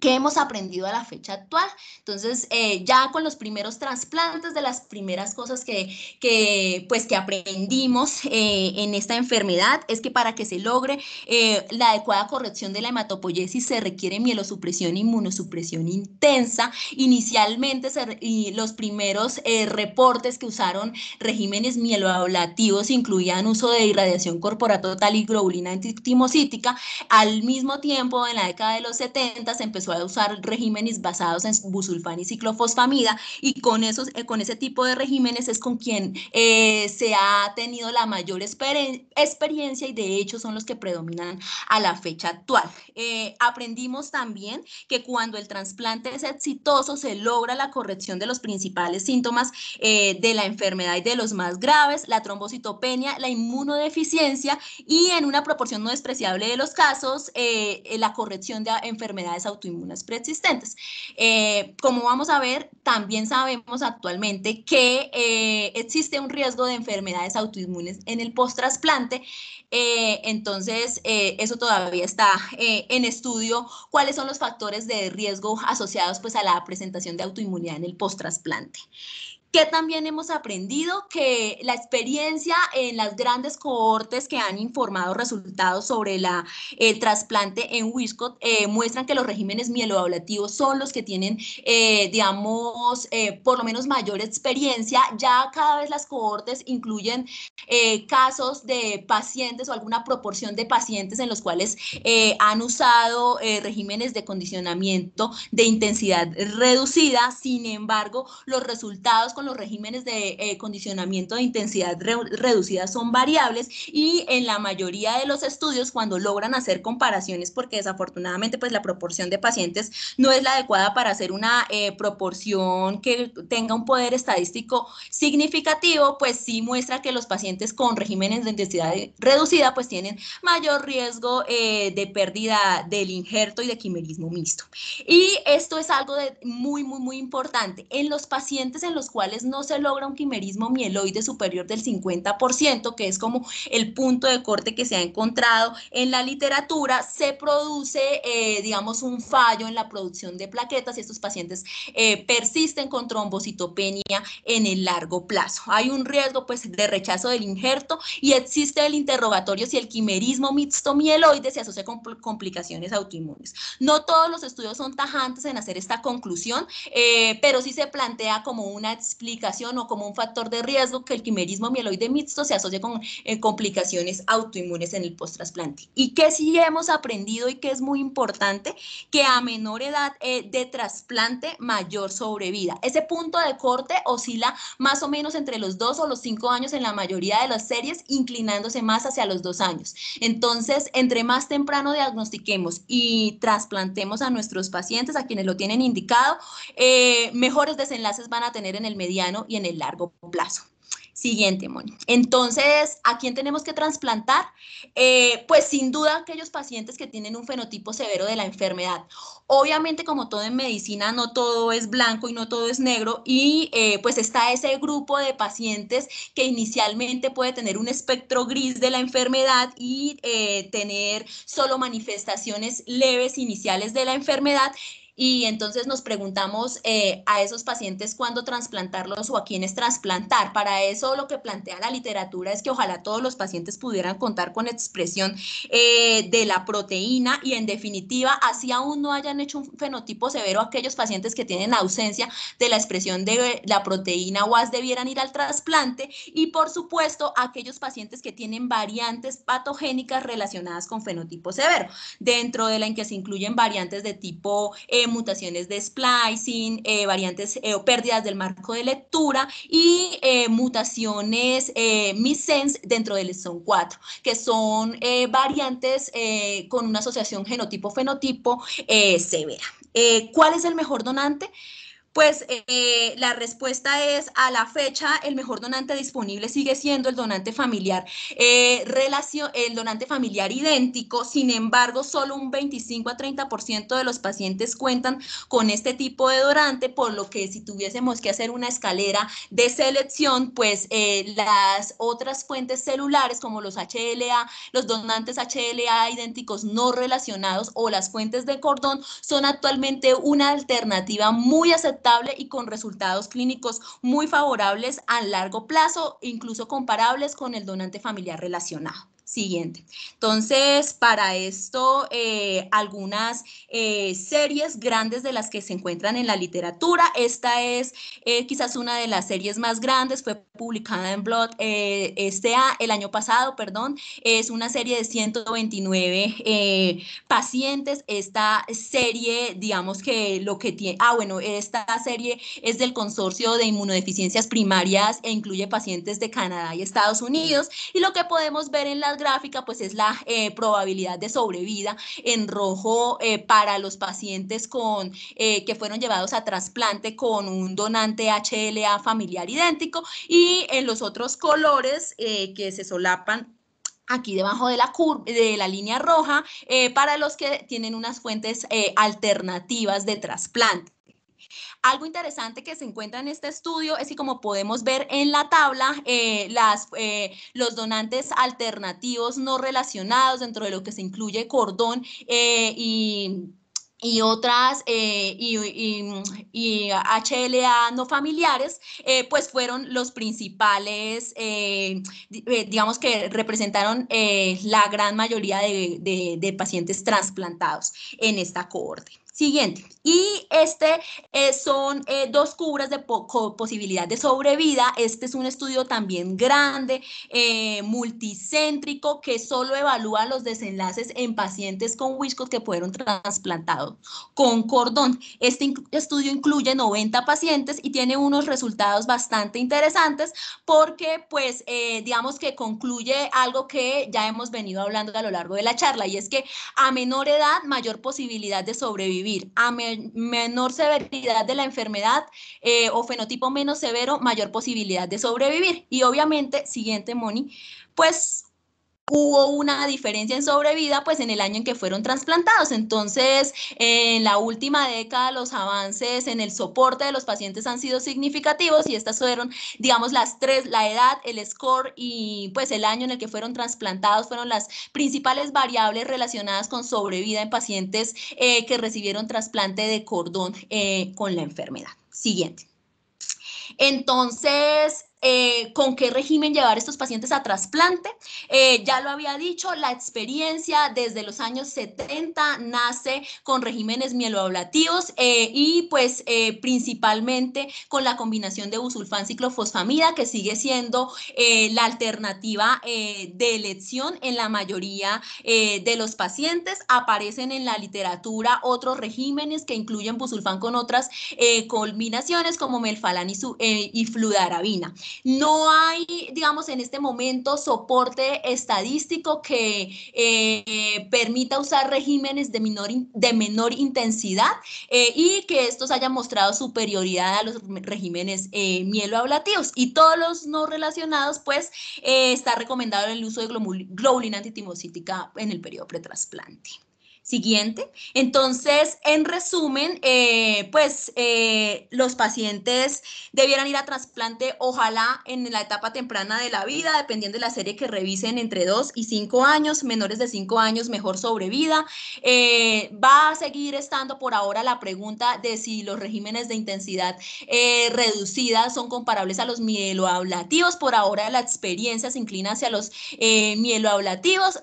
[SPEAKER 5] que hemos aprendido a la fecha actual. Entonces, eh, ya con los primeros trasplantes, de las primeras cosas que, que pues, que aprendimos eh, en esta enfermedad, es que para que se logre eh, la adecuada corrección de la hematopoyesis se requiere mielosupresión, inmunosupresión intensa. Inicialmente, y los primeros reportes que usaron regímenes mieloablativos incluían uso de irradiación corporal total y globulina antitimocítica. Al mismo tiempo, en la década de los 70, se empezó a usar regímenes basados en busulfán y ciclofosfamida y con, esos, eh, con ese tipo de regímenes es con quien eh, se ha tenido la mayor experiencia y de hecho son los que predominan a la fecha actual. Eh, aprendimos también que cuando el trasplante es exitoso se logra la corrección de los principales síntomas de la enfermedad y de los más graves, la trombocitopenia, la inmunodeficiencia y en una proporción no despreciable de los casos la corrección de enfermedades autoinmunes autoinmunes preexistentes. Eh, como vamos a ver, también sabemos actualmente que eh, existe un riesgo de enfermedades autoinmunes en el post-trasplante, eh, entonces eso todavía está en estudio, cuáles son los factores de riesgo asociados pues, a la presentación de autoinmunidad en el post-trasplante que también hemos aprendido que la experiencia en las grandes cohortes que han informado resultados sobre la, el trasplante en Wiscott eh, muestran que los regímenes mieloablativos son los que tienen, eh, digamos, eh, por lo menos mayor experiencia. Ya cada vez las cohortes incluyen casos de pacientes o alguna proporción de pacientes en los cuales han usado regímenes de condicionamiento de intensidad reducida. Sin embargo, los resultados con los regímenes de eh, condicionamiento de intensidad reducida son variables y en la mayoría de los estudios cuando logran hacer comparaciones, porque desafortunadamente pues la proporción de pacientes no es la adecuada para hacer una eh, proporción que tenga un poder estadístico significativo, pues sí muestra que los pacientes con regímenes de intensidad reducida pues tienen mayor riesgo eh, de pérdida del injerto y de quimerismo mixto. Y esto es algo de muy, muy, muy importante. En los pacientes en los cuales no se logra un quimerismo mieloide superior del 50%, que es como el punto de corte que se ha encontrado en la literatura, se produce, eh, digamos, un fallo en la producción de plaquetas y estos pacientes eh, persisten con trombocitopenia en el largo plazo. Hay un riesgo, pues, de rechazo del injerto y existe el interrogatorio si el quimerismo mixto mieloide se asocia con complicaciones autoinmunes. No todos los estudios son tajantes en hacer esta conclusión, eh, pero sí se plantea como una o como un factor de riesgo que el quimerismo mieloide mixto se asocia con eh, complicaciones autoinmunes en el post-trasplante. Y que sí hemos aprendido y que es muy importante, que a menor edad eh, de trasplante, mayor sobrevida. Ese punto de corte oscila más o menos entre los dos o los cinco años en la mayoría de las series, inclinándose más hacia los dos años. Entonces, entre más temprano diagnostiquemos y trasplantemos a nuestros pacientes, a quienes lo tienen indicado, eh, mejores desenlaces van a tener en el medio y en el largo plazo. Siguiente, Moni. Entonces, ¿a quién tenemos que trasplantar? Eh, pues sin duda aquellos pacientes que tienen un fenotipo severo de la enfermedad. Obviamente, como todo en medicina, no todo es blanco y no todo es negro y eh, pues está ese grupo de pacientes que inicialmente puede tener un espectro gris de la enfermedad y eh, tener solo manifestaciones leves iniciales de la enfermedad y entonces nos preguntamos eh, a esos pacientes cuándo trasplantarlos o a quiénes trasplantar. Para eso lo que plantea la literatura es que ojalá todos los pacientes pudieran contar con expresión eh, de la proteína y en definitiva así aún no hayan hecho un fenotipo severo aquellos pacientes que tienen ausencia de la expresión de la proteína o as debieran ir al trasplante y por supuesto aquellos pacientes que tienen variantes patogénicas relacionadas con fenotipo severo, dentro de la en que se incluyen variantes de tipo eh, eh, mutaciones de splicing, eh, variantes eh, o pérdidas del marco de lectura y mutaciones missense dentro del son 4, que son variantes con una asociación genotipo-fenotipo severa. ¿Cuál es el mejor donante? pues eh, la respuesta es a la fecha el mejor donante disponible sigue siendo el donante familiar, eh, el donante familiar idéntico, sin embargo solo un 25 a 30% de los pacientes cuentan con este tipo de donante, por lo que si tuviésemos que hacer una escalera de selección, pues eh, las otras fuentes celulares como los HLA, los donantes HLA idénticos no relacionados o las fuentes de cordón son actualmente una alternativa muy aceptable y con resultados clínicos muy favorables a largo plazo, incluso comparables con el donante familiar relacionado siguiente. Entonces, para esto, eh, algunas eh, series grandes de las que se encuentran en la literatura. Esta es eh, quizás una de las series más grandes, fue publicada en Blood este, el año pasado, perdón. Es una serie de 129 pacientes. Esta serie, digamos que lo que tiene, ah, bueno, esta serie es del consorcio de inmunodeficiencias primarias e incluye pacientes de Canadá y Estados Unidos. Y lo que podemos ver en las pues es la eh, probabilidad de sobrevida en rojo eh, para los pacientes con, eh, que fueron llevados a trasplante con un donante HLA familiar idéntico y en los otros colores que se solapan aquí debajo de la, de la línea roja para los que tienen unas fuentes alternativas de trasplante. Algo interesante que se encuentra en este estudio es que como podemos ver en la tabla, eh, eh, los donantes alternativos no relacionados, dentro de lo que se incluye cordón eh, y otras y, HLA no familiares, pues fueron los principales, digamos que representaron la gran mayoría de pacientes trasplantados en esta cohorte. Siguiente. Y este eh, son eh, dos cubras de posibilidad de sobrevida. Este es un estudio también grande, eh, multicéntrico, que solo evalúa los desenlaces en pacientes con Wiscott que fueron trasplantados con cordón. Este estudio incluye 90 pacientes y tiene unos resultados bastante interesantes porque, pues, digamos que concluye algo que ya hemos venido hablando a lo largo de la charla y es que a menor edad, mayor posibilidad de sobrevivir a menor severidad de la enfermedad eh, o fenotipo menos severo, mayor posibilidad de sobrevivir. Y obviamente, siguiente, Moni, pues hubo una diferencia en sobrevida pues en el año en que fueron trasplantados. Entonces, en la última década los avances en el soporte de los pacientes han sido significativos y estas fueron, digamos, las tres, la edad, el score y pues el año en el que fueron trasplantados fueron las principales variables relacionadas con sobrevida en pacientes eh, que recibieron trasplante de cordón eh, con la enfermedad. Siguiente. Entonces, eh, con qué régimen llevar estos pacientes a trasplante. Eh, ya lo había dicho, la experiencia desde los años 70 nace con regímenes mieloablativos eh, y pues principalmente con la combinación de busulfán ciclofosfamida que sigue siendo la alternativa de elección en la mayoría de los pacientes. Aparecen en la literatura otros regímenes que incluyen busulfán con otras combinaciones como melfalán y, y fludarabina. No hay, digamos, en este momento soporte estadístico que eh, permita usar regímenes de, menor, intensidad eh, y que estos hayan mostrado superioridad a los regímenes eh, mieloablativos. Y todos los no relacionados, pues, está recomendado el uso de globulina antitimocítica en el periodo pretrasplante siguiente. Entonces, en resumen, eh, pues eh, los pacientes debieran ir a trasplante, ojalá en la etapa temprana de la vida, dependiendo de la serie que revisen, entre 2 y 5 años, menores de 5 años, mejor sobrevida. Eh, va a seguir estando por ahora la pregunta de si los regímenes de intensidad reducida son comparables a los mieloablativos. Por ahora la experiencia se inclina hacia los mieloablativos.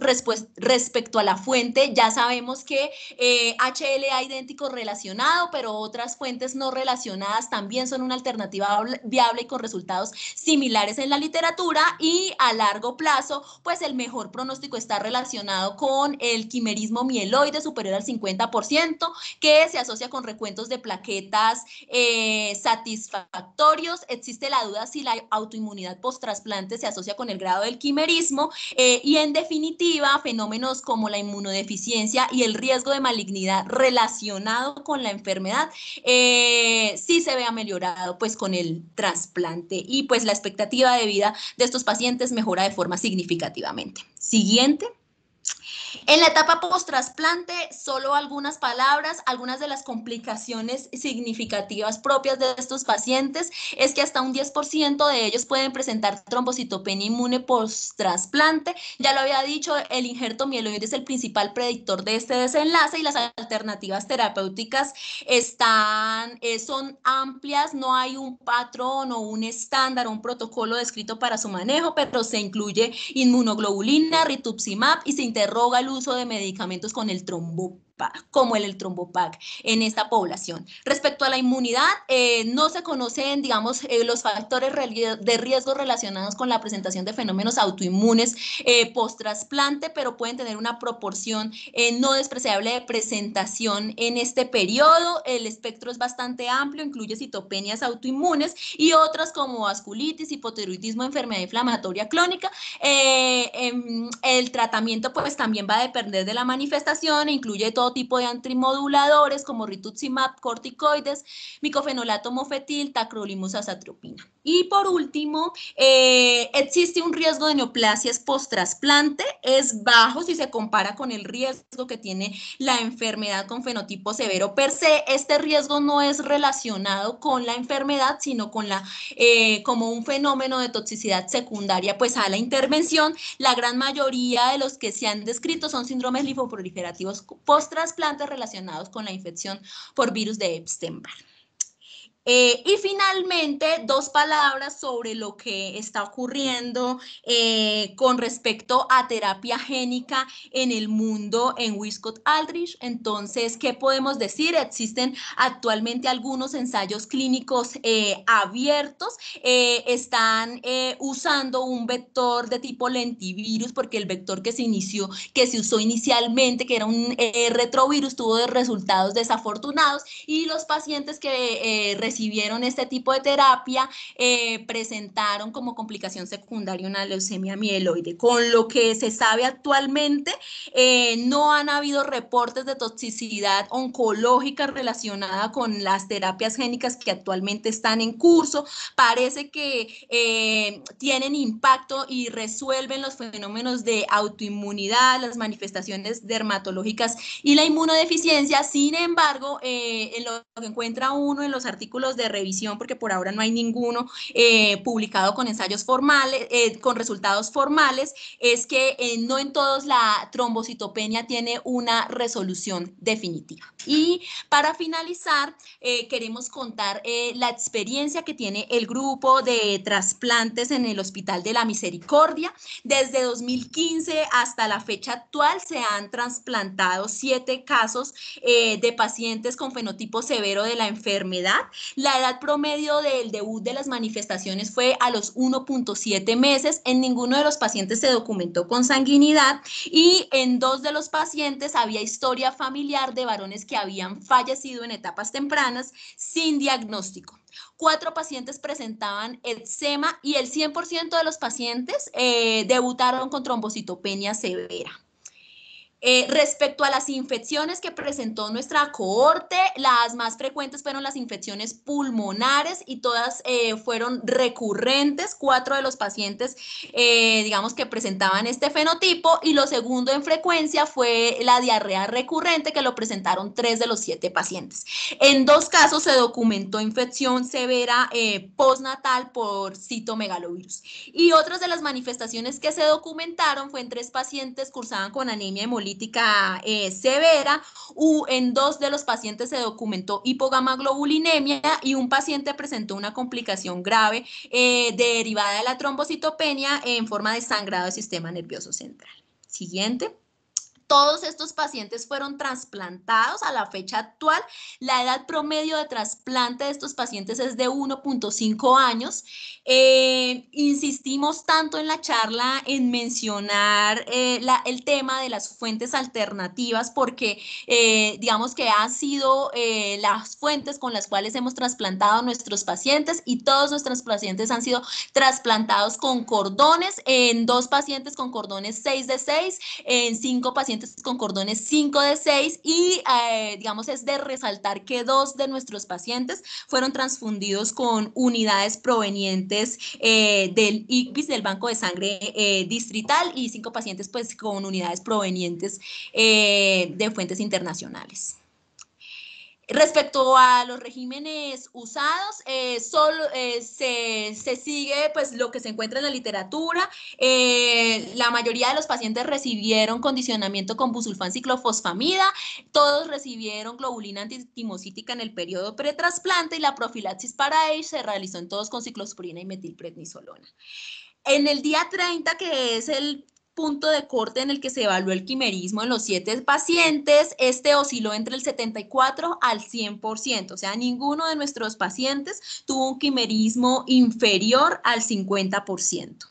[SPEAKER 5] respecto a la fuente, ya sabemos que HLA eh, idéntico relacionado, pero otras fuentes no relacionadas también son una alternativa viable y con resultados similares en la literatura y a largo plazo, pues el mejor pronóstico está relacionado con el quimerismo mieloide superior al 50%, que se asocia con recuentos de plaquetas eh, satisfactorios. Existe la duda si la autoinmunidad post-trasplante se asocia con el grado del quimerismo eh, y en definitiva, fenómenos como la inmunodeficiencia y el riesgo de malignidad relacionado con la enfermedad eh, sí se ve ameliorado pues con el trasplante y pues la expectativa de vida de estos pacientes mejora de forma significativamente. Siguiente. En la etapa post-trasplante, solo algunas palabras, algunas de las complicaciones significativas propias de estos pacientes es que hasta un 10% de ellos pueden presentar trombocitopenia inmune post-trasplante. Ya lo había dicho, el injerto mieloide es el principal predictor de este desenlace y las alternativas terapéuticas están, eh, son amplias, no hay un patrón o un estándar o un protocolo descrito para su manejo, pero se incluye inmunoglobulina, rituximab y se interroga el uso de medicamentos con el trombo como el, el trombopac en esta población. Respecto a la inmunidad, eh, no se conocen, digamos, eh, los factores de riesgo relacionados con la presentación de fenómenos autoinmunes eh, post-trasplante, pero pueden tener una proporción no despreciable de presentación en este periodo. El espectro es bastante amplio, incluye citopenias autoinmunes y otras como vasculitis, hipotiroidismo, enfermedad inflamatoria clónica. Em, el tratamiento pues también va a depender de la manifestación, e incluye todo tipo de antimoduladores como rituximab, corticoides, micofenolato mofetil, azatropina. Y por último, eh, existe un riesgo de neoplasias post-trasplante, es bajo si se compara con el riesgo que tiene la enfermedad con fenotipo severo per se. Este riesgo no es relacionado con la enfermedad, sino con la, eh, como un fenómeno de toxicidad secundaria pues a la intervención. La gran mayoría de los que se han descrito son síndromes lifoproliferativos post plantas relacionados con la infección por virus de Epstein-Barr. Eh, y finalmente, dos palabras sobre lo que está ocurriendo eh, con respecto a terapia génica en el mundo en Wiscott Aldrich. Entonces, ¿qué podemos decir? Existen actualmente algunos ensayos clínicos eh, abiertos. están usando un vector de tipo lentivirus porque el vector que se inició, que se usó inicialmente, que era un retrovirus, tuvo resultados desafortunados y los pacientes que recibieron recibieron este tipo de terapia eh, presentaron como complicación secundaria una leucemia mieloide. Con lo que se sabe actualmente, eh, no han habido reportes de toxicidad oncológica relacionada con las terapias génicas que actualmente están en curso. Parece que eh, tienen impacto y resuelven los fenómenos de autoinmunidad, las manifestaciones dermatológicas y la inmunodeficiencia. Sin embargo, en lo que encuentra uno en los artículos de revisión, porque por ahora no hay ninguno eh, publicado con ensayos formales, eh, con resultados formales, es que eh, no en todos la trombocitopenia tiene una resolución definitiva. Y para finalizar, queremos contar la experiencia que tiene el grupo de trasplantes en el Hospital de la Misericordia. Desde 2015 hasta la fecha actual se han trasplantado siete casos de pacientes con fenotipo severo de la enfermedad. La edad promedio del debut de las manifestaciones fue a los 1.7 meses. En ninguno de los pacientes se documentó con sanguinidad y en dos de los pacientes había historia familiar de varones que habían fallecido en etapas tempranas sin diagnóstico cuatro pacientes presentaban eczema y el 100% de los pacientes eh, debutaron con trombocitopenia severa. Eh, respecto a las infecciones que presentó nuestra cohorte, las más frecuentes fueron las infecciones pulmonares y todas eh, fueron recurrentes. Cuatro de los pacientes, eh, digamos, que presentaban este fenotipo y lo segundo en frecuencia fue la diarrea recurrente que lo presentaron tres de los siete pacientes. En dos casos se documentó infección severa postnatal por citomegalovirus. Y otras de las manifestaciones que se documentaron fue en tres pacientes cursaban con anemia hemolítica eh, severa, u, en dos de los pacientes se documentó hipogamaglobulinemia y un paciente presentó una complicación grave eh, derivada de la trombocitopenia en forma de sangrado del sistema nervioso central. Siguiente. Todos estos pacientes fueron trasplantados a la fecha actual. La edad promedio de trasplante de estos pacientes es de 1.5 años. Eh, insistimos tanto en la charla en mencionar eh, el tema de las fuentes alternativas porque eh, digamos que han sido las fuentes con las cuales hemos trasplantado a nuestros pacientes y todos nuestros pacientes han sido trasplantados con cordones, en dos pacientes con cordones 6 de 6, en cinco pacientes con cordones 5 de 6 y eh, digamos es de resaltar que dos de nuestros pacientes fueron transfundidos con unidades provenientes eh, del ICBIS, del Banco de Sangre eh, Distrital y cinco pacientes pues con unidades provenientes de fuentes internacionales. Respecto a los regímenes usados, eh, solo, eh, se, sigue pues, lo que se encuentra en la literatura. Eh, la mayoría de los pacientes recibieron condicionamiento con busulfán ciclofosfamida, todos recibieron globulina antitimocítica en el periodo pretrasplante y la profilaxis para ello se realizó en todos con ciclosporina y metilprednisolona. En el día 30, que es el punto de corte en el que se evaluó el quimerismo en los siete pacientes, este osciló entre el 74 al 100%, o sea, ninguno de nuestros pacientes tuvo un quimerismo inferior al 50%.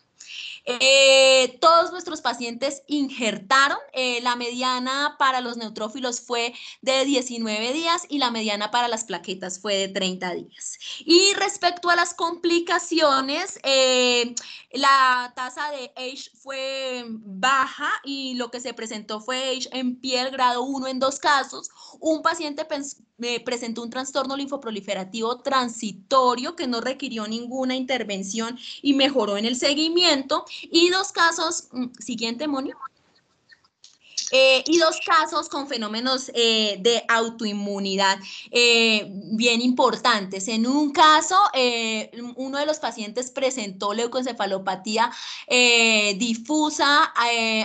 [SPEAKER 5] Eh, todos nuestros pacientes injertaron, eh, la mediana para los neutrófilos fue de 19 días y la mediana para las plaquetas fue de 30 días. Y respecto a las complicaciones, eh, la tasa de H fue baja y lo que se presentó fue H en piel grado 1 en dos casos. Un paciente presentó un trastorno linfoproliferativo transitorio que no requirió ninguna intervención y mejoró en el seguimiento. Y dos casos, mm, siguiente, Moni. Eh, y dos casos con fenómenos eh, de autoinmunidad eh, bien importantes. En un caso, uno de los pacientes presentó leucocefalopatía difusa,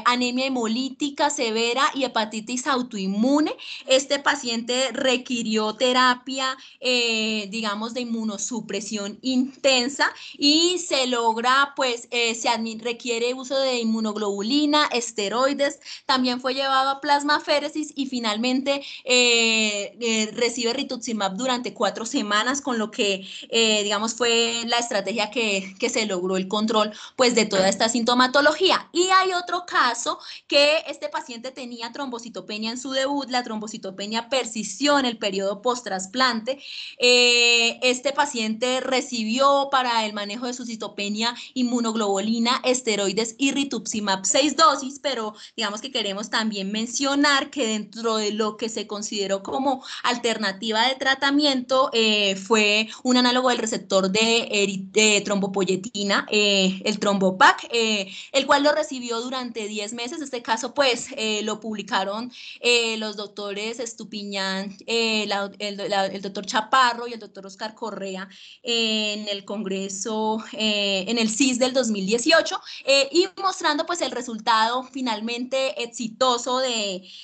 [SPEAKER 5] anemia hemolítica severa y hepatitis autoinmune. Este paciente requirió terapia, digamos, de inmunosupresión intensa y se logra, pues, se requiere uso de inmunoglobulina, esteroides, también fue llevado a plasmaféresis y finalmente eh, eh, recibe rituximab durante cuatro semanas, con lo que, eh, digamos, fue la estrategia que, que, se logró el control, pues, de toda esta sintomatología. Y hay otro caso que este paciente tenía trombocitopenia en su debut, la trombocitopenia persistió en el periodo post-trasplante. este paciente recibió para el manejo de su citopenia inmunoglobulina, esteroides y rituximab seis dosis, pero digamos que queremos también también mencionar que dentro de lo que se consideró como alternativa de tratamiento eh, fue un análogo del receptor de, de trombopoyetina, eh, el trombopac, eh, el cual lo recibió durante 10 meses. Este caso, pues, lo publicaron los doctores Estupiñán, el, el, doctor Chaparro y el doctor Oscar Correa en el Congreso, en el CIS del 2018, y mostrando, pues, el resultado finalmente exitoso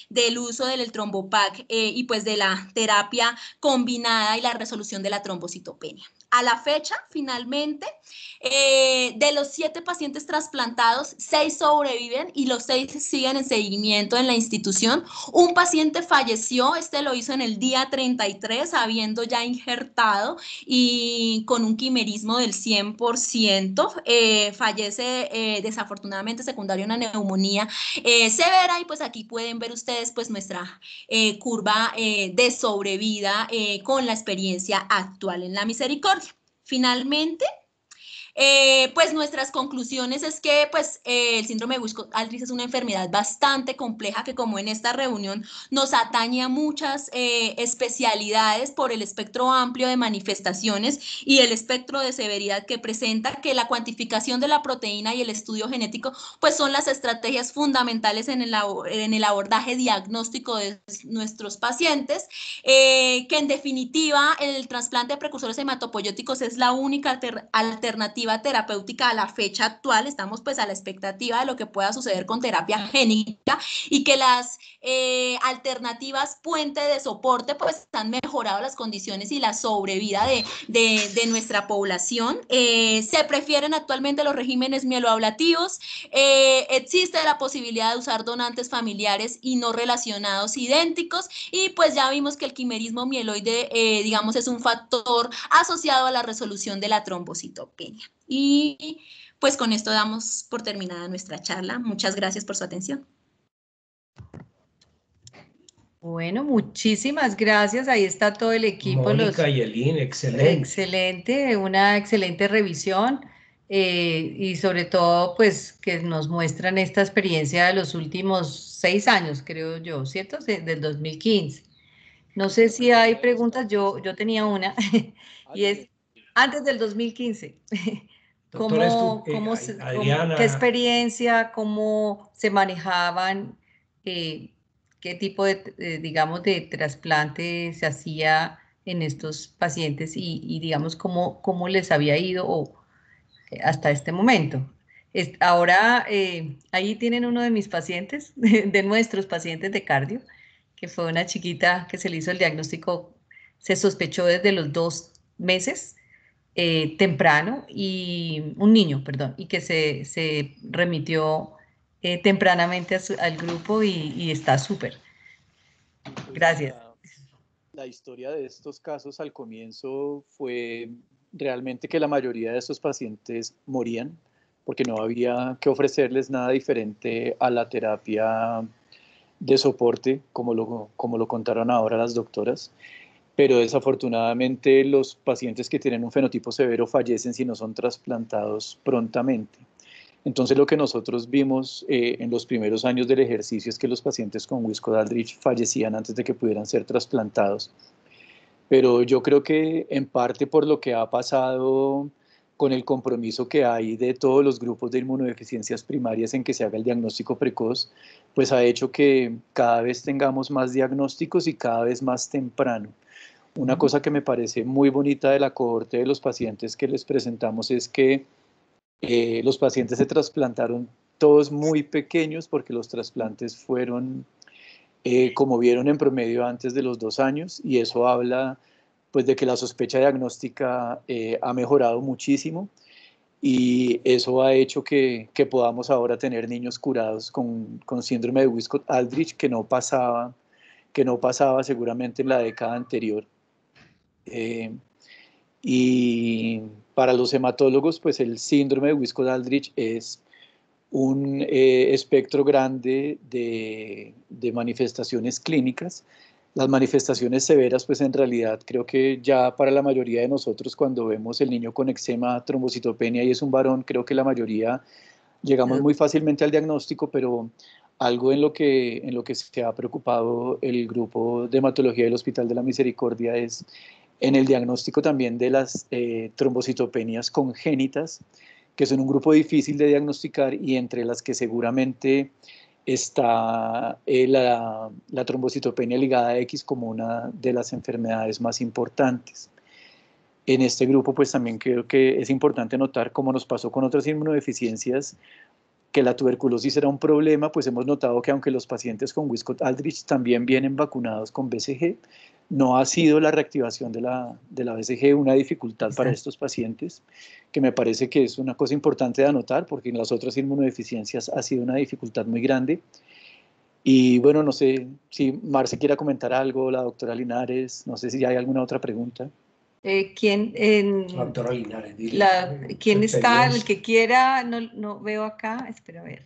[SPEAKER 5] del uso del trombopac eh, y pues de la terapia combinada y la resolución de la trombocitopenia a la fecha, finalmente, eh, de los siete pacientes trasplantados, seis sobreviven y los seis siguen en seguimiento en la institución. Un paciente falleció, este lo hizo en el día 33, habiendo ya injertado y con un quimerismo del 100%. Eh, fallece eh, desafortunadamente secundario a una neumonía severa y pues aquí pueden ver ustedes pues nuestra curva de sobrevida con la experiencia actual en la misericordia. Finalmente, eh, pues nuestras conclusiones es que pues eh, el síndrome de wisconsin aldrich es una enfermedad bastante compleja que como en esta reunión nos atañe a muchas eh, especialidades por el espectro amplio de manifestaciones y el espectro de severidad que presenta, que la cuantificación de la proteína y el estudio genético pues son las estrategias fundamentales en el, en el abordaje diagnóstico de nuestros pacientes, que en definitiva el trasplante de precursores hematopoyóticos es la única alternativa terapéutica a la fecha actual, estamos pues a la expectativa de lo que pueda suceder con terapia génica y que las eh, alternativas puente de soporte pues han mejorado las condiciones y la sobrevida de, nuestra población. Eh, se prefieren actualmente los regímenes mieloablativos, eh, existe la posibilidad de usar donantes familiares y no relacionados idénticos y pues ya vimos que el quimerismo mieloide digamos es un factor asociado a la resolución de la trombocitopenia. Y pues con esto damos por terminada nuestra charla. Muchas gracias por su atención.
[SPEAKER 2] Bueno, muchísimas gracias. Ahí está todo el equipo. Mónica excelente. Excelente, una excelente revisión eh, y sobre todo, pues, que nos muestran esta experiencia de los últimos seis años, creo yo, ¿cierto? Del 2015. No sé si hay preguntas, yo, yo tenía una, <laughs> y es, antes del 2015. <laughs>
[SPEAKER 3] Eh,
[SPEAKER 2] ¿Qué experiencia? ¿Cómo se manejaban? Eh, ¿Qué tipo de, eh, digamos, de trasplante se hacía en estos pacientes y, digamos, cómo, cómo les había ido hasta este momento? Ahora, ahí tienen uno de mis pacientes, <laughs> de nuestros pacientes de cardio, que fue una chiquita que se le hizo el diagnóstico, se sospechó desde los dos meses eh, temprano y un niño, perdón, y que se, remitió eh, tempranamente al grupo y, está súper.
[SPEAKER 3] Pues Gracias. La, historia de estos casos al comienzo fue realmente que la mayoría de estos pacientes morían porque no había que ofrecerles nada diferente a la terapia de soporte, como lo, como lo contaron ahora las doctoras pero desafortunadamente los pacientes que tienen un fenotipo severo fallecen si no son trasplantados prontamente. Entonces lo que nosotros vimos eh, en los primeros años del ejercicio es que los pacientes con Wisco-Daldrich fallecían antes de que pudieran ser trasplantados. Pero yo creo que en parte por lo que ha pasado con el compromiso que hay de todos los grupos de inmunodeficiencias primarias en que se haga el diagnóstico precoz, pues ha hecho que cada vez tengamos más diagnósticos y cada vez más temprano. Una cosa que me parece muy bonita de la cohorte de los pacientes que les presentamos es que eh, los pacientes se trasplantaron todos muy pequeños porque los trasplantes fueron, eh, como vieron en promedio, antes de los dos años y eso habla pues de que la sospecha diagnóstica eh, ha mejorado muchísimo y eso ha hecho que, que podamos ahora tener niños curados con, con, síndrome de Wiscott-Aldrich que no pasaba que no pasaba seguramente en la década anterior. Eh, y para los hematólogos, pues el síndrome de Wiskott-Aldrich es un eh, espectro grande de, de, manifestaciones clínicas. Las manifestaciones severas, pues en realidad creo que ya para la mayoría de nosotros cuando vemos el niño con eczema, trombocitopenia y es un varón, creo que la mayoría llegamos muy fácilmente al diagnóstico, pero algo en lo que, en lo que se ha preocupado el grupo de hematología del Hospital de la Misericordia es en el diagnóstico también de las eh, trombocitopenias congénitas, que son un grupo difícil de diagnosticar y entre las que seguramente está eh, la, la, trombocitopenia ligada a X como una de las enfermedades más importantes. En este grupo, pues también creo que es importante notar, como nos pasó con otras inmunodeficiencias, que la tuberculosis era un problema, pues hemos notado que aunque los pacientes con Wiscott-Aldrich también vienen vacunados con BCG, no ha sido la reactivación de la, de BCG una dificultad para estos pacientes, que me parece que es una cosa importante de anotar, porque en las otras inmunodeficiencias ha sido una dificultad muy grande. Y bueno, no sé si Marce quiera comentar algo, la doctora Linares, no sé si hay alguna otra pregunta.
[SPEAKER 2] Eh, ¿Quién, en,
[SPEAKER 3] está? El que
[SPEAKER 2] quiera, no, veo acá, espero a ver.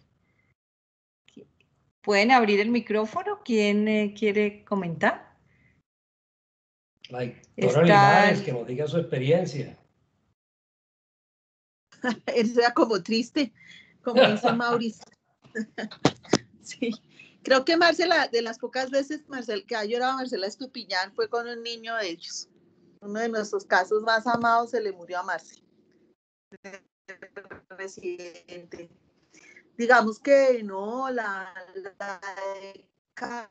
[SPEAKER 2] ¿Pueden abrir el micrófono? ¿Quién eh, quiere comentar?
[SPEAKER 3] Like, que
[SPEAKER 2] nos diga su experiencia. <laughs> él Era como triste,
[SPEAKER 1] como dice Mauricio. <laughs> sí. Creo que Marcela, de las pocas veces Marcel, que ha llorado Marcela Estupiñán fue con un niño de ellos. Uno de nuestros casos más amados se le murió a Marcela. Digamos que no, la, la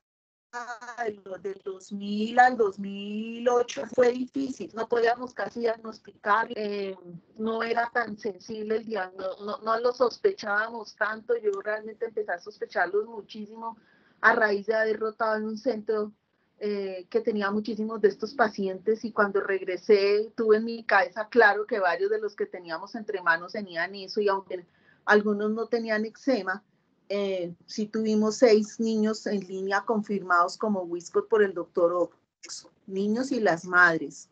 [SPEAKER 1] del 2000 al 2008 fue difícil, no podíamos casi diagnosticar, eh, no era tan sensible el diagnóstico, no, lo sospechábamos tanto, yo realmente empecé a sospecharlos muchísimo a raíz de haber rotado en un centro eh, que tenía muchísimos de estos pacientes y cuando regresé tuve en mi cabeza claro que varios de los que teníamos entre manos tenían eso y aunque algunos no tenían eczema, eh, sí tuvimos seis niños en línea confirmados como Wiskott por el doctor Ox, niños y las madres.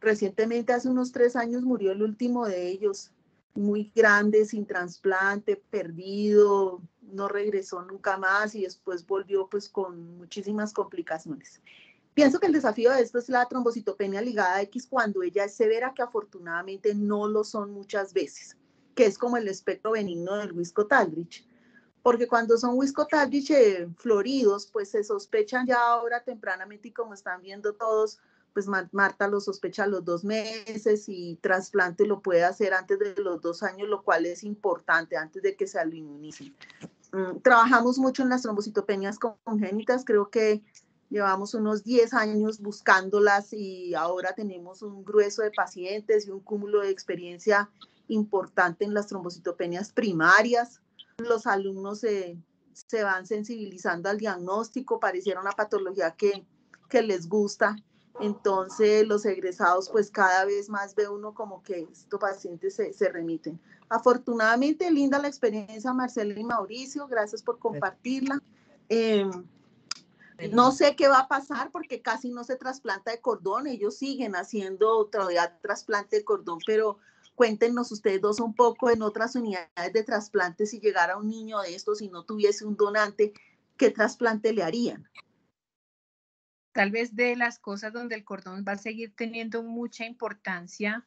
[SPEAKER 1] Recientemente, hace unos tres años, murió el último de ellos, muy grande, sin trasplante, perdido, no regresó nunca más y después volvió pues con muchísimas complicaciones. Pienso que el desafío de esto es la trombocitopenia ligada X cuando ella es severa, que afortunadamente no lo son muchas veces, que es como el espectro benigno del Wiskott aldrich porque cuando son Wiscotalvich eh, floridos, pues se sospechan ya ahora tempranamente y como están viendo todos, pues Marta lo sospecha a los dos meses y trasplante lo puede hacer antes de los dos años, lo cual es importante antes de que se lo mm, Trabajamos mucho en las trombocitopenias congénitas, creo que llevamos unos 10 años buscándolas y ahora tenemos un grueso de pacientes y un cúmulo de experiencia importante en las trombocitopenias primarias los alumnos se, van sensibilizando al diagnóstico, pareciera una patología que, les gusta. Entonces los egresados pues cada vez más ve uno como que estos pacientes se, se remiten. Afortunadamente linda la experiencia Marcela y Mauricio, gracias por compartirla. Em, no sé qué va a pasar porque casi no se trasplanta de cordón, ellos siguen haciendo trasplante de cordón, pero Cuéntenos ustedes dos un poco en otras unidades de trasplante, si llegara un niño de estos si no tuviese un donante, ¿qué trasplante le harían?
[SPEAKER 6] Tal vez de las cosas donde el cordón va a seguir teniendo mucha importancia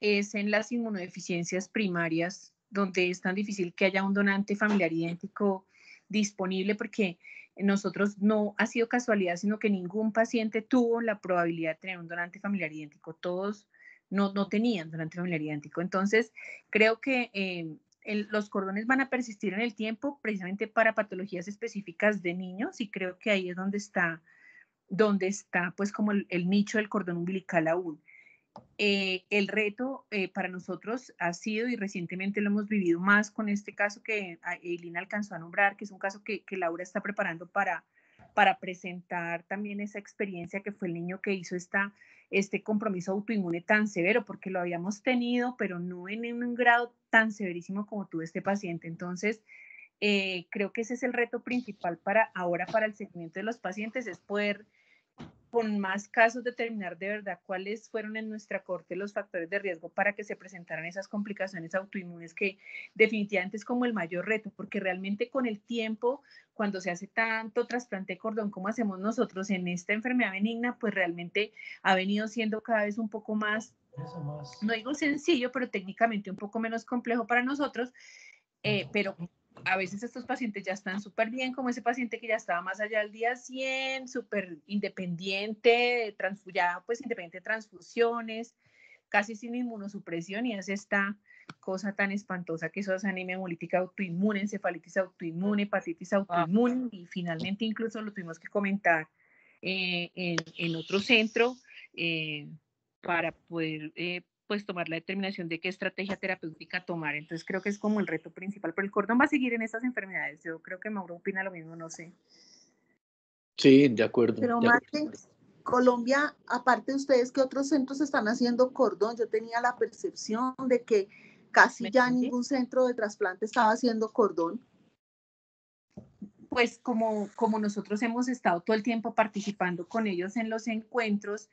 [SPEAKER 6] es en las inmunodeficiencias primarias, donde es tan difícil que haya un donante familiar idéntico disponible, porque nosotros no ha sido casualidad, sino que ningún paciente tuvo la probabilidad de tener un donante familiar idéntico. Todos no, no tenían donante familiar idéntico. Entonces, creo que eh, los cordones van a persistir en el tiempo precisamente para patologías específicas de niños y creo que ahí es donde está, donde está pues como el, nicho del cordón umbilical aún. Eh, el reto eh, para nosotros ha sido, y recientemente lo hemos vivido más con este caso que Eilina alcanzó a nombrar, que es un caso que Laura está preparando para, para presentar también esa experiencia que fue el niño que hizo este compromiso autoinmune tan severo, porque lo habíamos tenido, pero no en un grado tan severísimo como tuvo este paciente. Entonces, eh, creo que ese es el reto principal para ahora, para el seguimiento de los pacientes, es poder con más casos determinar de verdad cuáles fueron en nuestra corte los factores de riesgo para que se presentaran esas complicaciones autoinmunes que definitivamente es como el mayor reto, porque realmente con el tiempo, cuando se hace tanto trasplante de cordón como hacemos nosotros en esta enfermedad benigna, pues realmente ha venido siendo cada vez un poco más, no digo sencillo, pero técnicamente un poco menos complejo para nosotros. Eh, pero a veces estos pacientes ya están súper bien, como ese paciente que ya estaba más allá del día 100, súper independiente, ya pues independiente de transfusiones, casi sin inmunosupresión y es esta cosa tan espantosa que eso es anemia hemolítica autoinmune, encefalitis autoinmune, hepatitis ah. autoinmune y finalmente incluso lo tuvimos que comentar eh, en, otro centro eh, para poder eh, pues tomar la determinación de qué estrategia terapéutica tomar. Entonces creo que es como el reto principal, pero el cordón va a seguir en estas enfermedades. Yo creo que Mauro opina lo mismo, no sé.
[SPEAKER 3] Sí, de acuerdo. Pero
[SPEAKER 1] Martín, Colombia, aparte de ustedes, ¿qué otros centros están haciendo cordón? Yo tenía la percepción de que casi ya ningún centro de trasplante estaba haciendo cordón pues como, como nosotros
[SPEAKER 6] hemos estado todo el tiempo participando con ellos en los encuentros,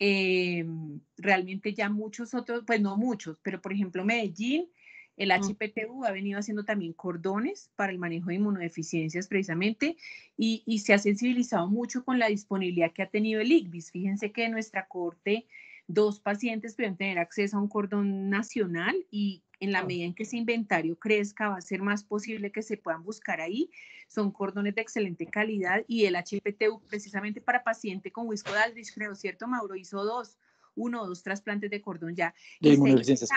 [SPEAKER 6] Em, realmente ya muchos otros, pues no muchos, pero por ejemplo Medellín, el mm. HPTU ha venido haciendo también cordones para el manejo de inmunodeficiencias precisamente y, y, se ha sensibilizado mucho con la disponibilidad que ha tenido el ICBIS. Fíjense que en nuestra corte dos pacientes pueden tener acceso a un cordón nacional y en la ah. medida en que ese inventario crezca, va a ser más posible que se puedan buscar ahí. Son cordones de excelente calidad y el HPTU, precisamente para paciente con Wiscodaldrich, creo, ¿cierto, Mauro? Hizo dos, uno o dos trasplantes de cordón ya. De inmunodeficiencias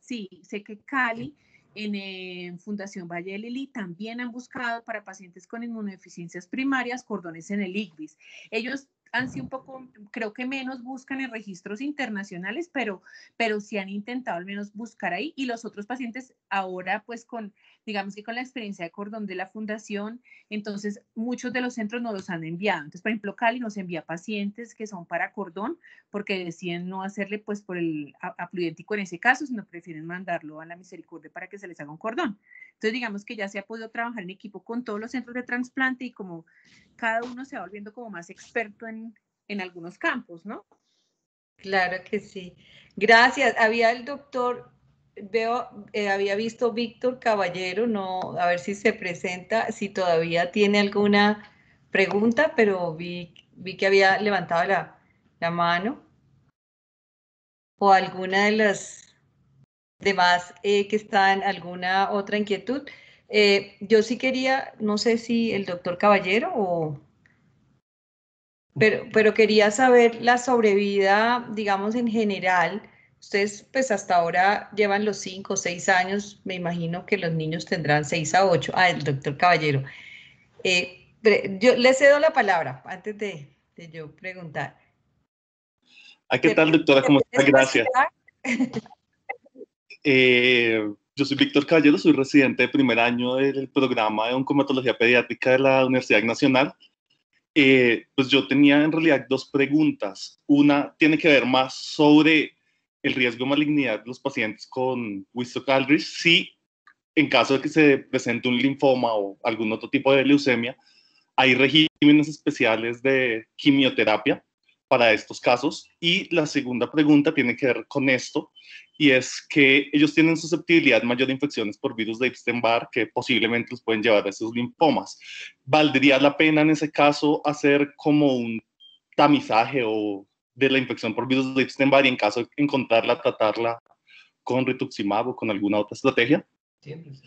[SPEAKER 6] Sí, sé que Cali eh, en Fundación Valle de Lili también han buscado para pacientes con inmunodeficiencias primarias cordones en el IGBIS. Ellos han sido un poco, creo que menos buscan en registros internacionales, pero, pero sí han intentado al menos buscar ahí. Y los otros pacientes ahora, pues con digamos que con la experiencia de Cordón de la Fundación, entonces muchos de los centros no los han enviado. Entonces, por ejemplo, Cali nos envía pacientes que son para Cordón porque deciden no hacerle pues por el afluéntico en ese caso, sino prefieren mandarlo a la misericordia para que se les haga un cordón. Entonces, digamos que ya se ha podido trabajar en equipo con todos los centros de trasplante y como cada uno se va volviendo como más experto en, en algunos campos, ¿no?
[SPEAKER 2] Claro que sí. Gracias. Había el doctor veo, eh, había visto Víctor Caballero, no, a ver si se presenta, si todavía tiene alguna pregunta, pero vi, que había levantado la, mano. O alguna de las demás eh, que están, alguna otra inquietud. Eh, yo sí quería, no sé si el doctor Caballero o... pero quería saber la sobrevida, digamos, en general, Ustedes pues hasta ahora llevan los cinco o seis años, me imagino que los niños tendrán seis a ocho. Ah, el doctor Caballero. Eh, yo le cedo la palabra antes de, yo preguntar. Ah, qué tal, doctora?
[SPEAKER 3] ¿Cómo está? Gracias. Eh, yo soy Víctor Caballero, soy residente de primer año del programa de Oncomatología Pediátrica de la Universidad Nacional. Eh, pues yo tenía en realidad dos preguntas. Una tiene que ver más sobre el riesgo de malignidad de los pacientes con wistow si en caso de que se presente un linfoma o algún otro tipo de leucemia, hay regímenes especiales de quimioterapia para estos casos. Y la segunda pregunta tiene que ver con esto, y es que ellos tienen susceptibilidad mayor a infecciones por virus de Epstein-Barr que posiblemente los pueden llevar a esos linfomas. ¿Valdría la pena en ese caso hacer como un tamizaje o de la infección por virus de Epstein-Barr y en caso de encontrarla, tratarla con rituximab o con alguna otra estrategia? Pues,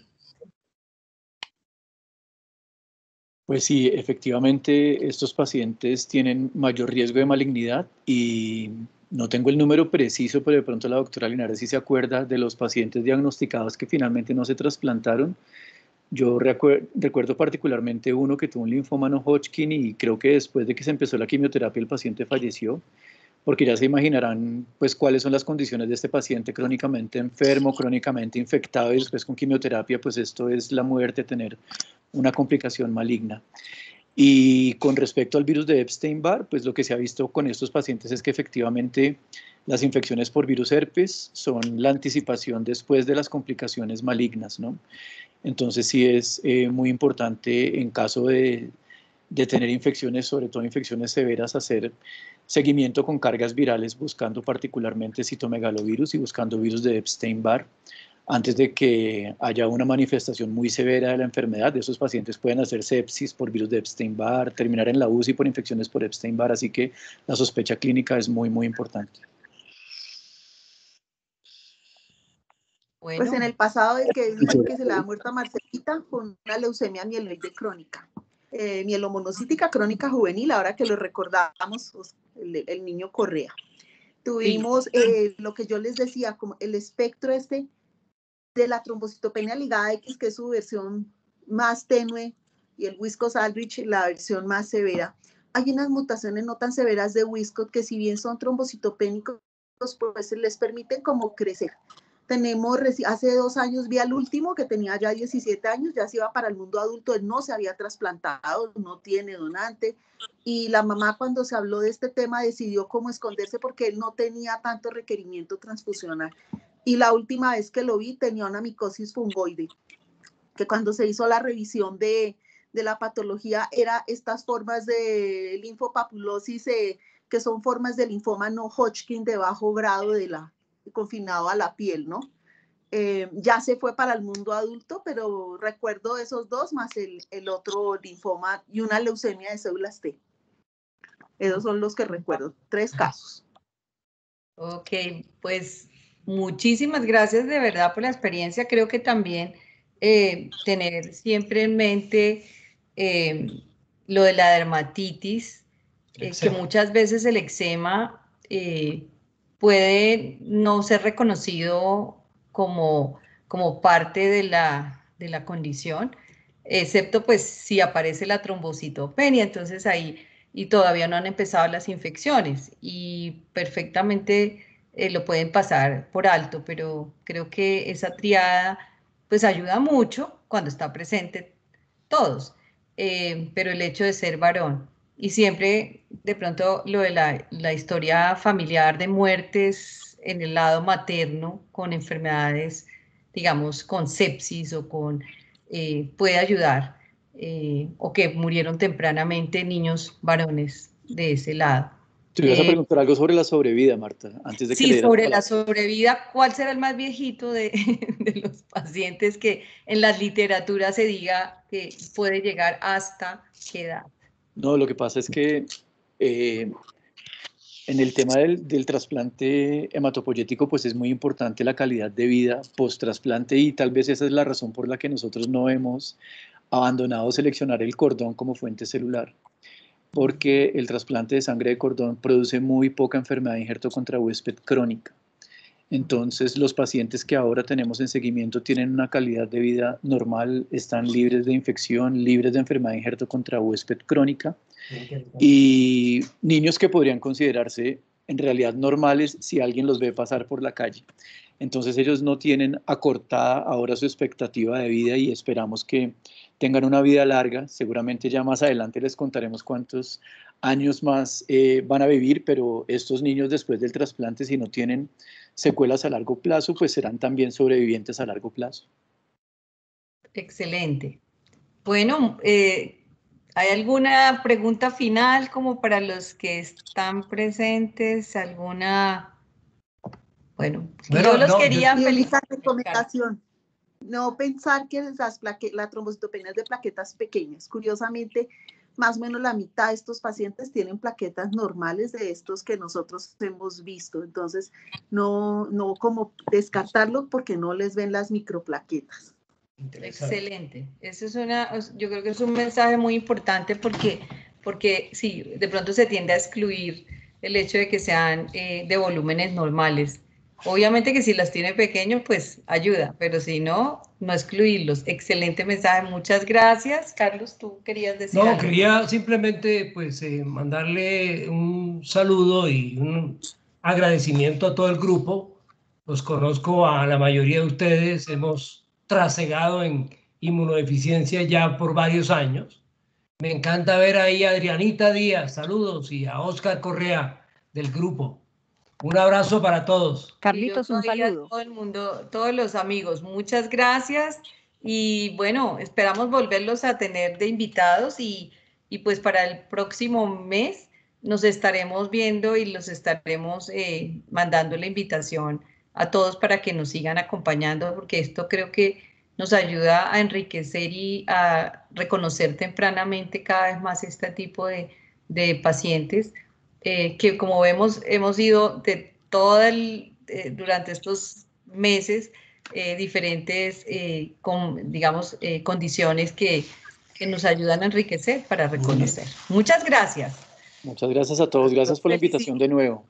[SPEAKER 3] pues sí, efectivamente estos pacientes tienen mayor riesgo de malignidad y no tengo el número preciso, pero de pronto la doctora Linares sí se acuerda de los pacientes diagnosticados que finalmente no se trasplantaron. Yo recuerdo particularmente uno que tuvo un linfoma Hodgkin y creo que después de que se empezó la quimioterapia el paciente falleció porque ya se imaginarán pues cuáles son las condiciones de este paciente crónicamente enfermo, crónicamente infectado y después con quimioterapia, pues esto es la muerte, tener una complicación maligna. Y con respecto al virus de Epstein-Barr, pues lo que se ha visto con estos pacientes es que efectivamente las infecciones por virus herpes son la anticipación después de las complicaciones malignas, ¿no? Entonces sí es eh, muy importante en caso de de tener infecciones, sobre todo infecciones severas, hacer seguimiento con cargas virales buscando particularmente citomegalovirus y buscando virus de Epstein-Barr antes de que haya una manifestación muy severa de la enfermedad. Esos pacientes pueden hacer sepsis por virus de Epstein-Barr, terminar en la UCI por infecciones por Epstein-Barr, así que la sospecha clínica es muy, muy importante.
[SPEAKER 1] Bueno. Pues en el pasado es que que se le ha muerto a Marcelita con una leucemia mieloide crónica eh, mielomonocítica crónica juvenil, ahora que lo recordamos, pues, el, niño Correa. Tuvimos eh, lo que yo les decía, como el espectro este de la trombocitopenia ligada X, que es su versión más tenue, y el Wiscos Aldrich, la versión más severa. Hay unas mutaciones no tan severas de Wiscott que si bien son trombocitopénicos, pues les permiten como crecer. Tenemos, hace dos años vi al último que tenía ya 17 años, ya se iba para el mundo adulto, él no se había trasplantado, no tiene donante. Y la mamá cuando se habló de este tema decidió cómo esconderse porque él no tenía tanto requerimiento transfusional. Y la última vez que lo vi tenía una micosis fungoide, que cuando se hizo la revisión de, de la patología era estas formas de linfopapulosis, eh, que son formas de linfoma no Hodgkin de bajo grado de la, confinado a la piel, ¿no? Eh, ya se fue para el mundo adulto, pero recuerdo esos dos más el, otro linfoma y una leucemia de células T. Esos son los que recuerdo, tres casos.
[SPEAKER 2] Ok, pues muchísimas gracias de verdad por la experiencia. Creo que también eh, tener siempre en mente eh, lo de la dermatitis,
[SPEAKER 3] que muchas
[SPEAKER 2] veces el eczema puede no ser reconocido como, como parte de la, condición, excepto pues si aparece la trombocitopenia, entonces ahí y todavía no han empezado las infecciones y perfectamente eh, lo pueden pasar por alto, pero creo que esa triada pues ayuda mucho cuando está presente todos, eh, pero el hecho de ser varón y siempre de pronto lo de la, historia familiar de muertes en el lado materno con enfermedades, digamos, con sepsis o con, eh, puede ayudar, eh, o que murieron tempranamente niños varones de ese lado.
[SPEAKER 3] Tú ibas a eh, preguntar algo sobre la sobrevida, Marta, antes de que Sí, sobre la
[SPEAKER 2] sobrevida, ¿cuál será el más viejito de, <laughs> de los pacientes que en la literatura se diga que puede llegar hasta qué edad?
[SPEAKER 3] No, lo que pasa es que eh, en el tema del, trasplante hematopoyético, pues es muy importante la calidad de vida post-trasplante y tal vez esa es la razón por la que nosotros no hemos abandonado seleccionar el cordón como fuente celular, porque el trasplante de sangre de cordón produce muy poca enfermedad injerto contra huésped crónica. Entonces, los pacientes que ahora tenemos en seguimiento tienen una calidad de vida normal, están libres de infección, libres de enfermedad de injerto contra huésped crónica y niños que podrían considerarse en realidad normales si alguien los ve pasar por la calle. Entonces ellos no tienen acortada ahora su expectativa de vida y esperamos que tengan una vida larga. Seguramente ya más adelante les contaremos cuántos años más eh, van a vivir, pero estos niños después del trasplante, si no tienen secuelas a largo plazo, pues serán también sobrevivientes a largo plazo.
[SPEAKER 2] Excelente. Bueno, eh, ¿hay alguna pregunta final como para los que están presentes? ¿Alguna? Bueno, yo los quería felicitar felicitar. recomendación no
[SPEAKER 1] pensar que las la trombocitopenia es de plaquetas pequeñas. Curiosamente, más o menos la mitad de estos pacientes tienen plaquetas normales de estos que nosotros hemos visto. Entonces, no, no como descartarlo porque no les ven las microplaquetas.
[SPEAKER 2] Excelente. Eso es una, yo creo que es un mensaje muy importante porque, porque sí, de pronto se tiende a excluir el hecho de que sean eh, de volúmenes normales. Obviamente que si las tiene pequeño, pues ayuda, pero si no, no excluirlos. Excelente mensaje, muchas gracias. Carlos, tú querías decir. No,
[SPEAKER 6] quería simplemente pues eh, mandarle un saludo y un agradecimiento a todo el grupo. Los conozco a la mayoría de ustedes, hemos trasegado en inmunodeficiencia ya por varios años. Me encanta ver ahí a Adrianita Díaz, saludos, y a Oscar Correa del grupo. Un abrazo para todos.
[SPEAKER 2] Carlitos, un saludo. A todo el mundo, todos los amigos, muchas gracias. Y bueno, esperamos volverlos a tener de invitados y, pues para el próximo mes nos estaremos viendo y los estaremos eh, mandando la invitación a todos para que nos sigan acompañando, porque esto creo que nos ayuda a enriquecer y a reconocer tempranamente cada vez más este tipo de, de pacientes eh, que como vemos hemos ido de todo el, eh, durante estos meses eh, diferentes, con, digamos, condiciones que, nos ayudan a enriquecer para reconocer. Muchas gracias.
[SPEAKER 3] Muchas gracias a todos, gracias por la invitación de nuevo.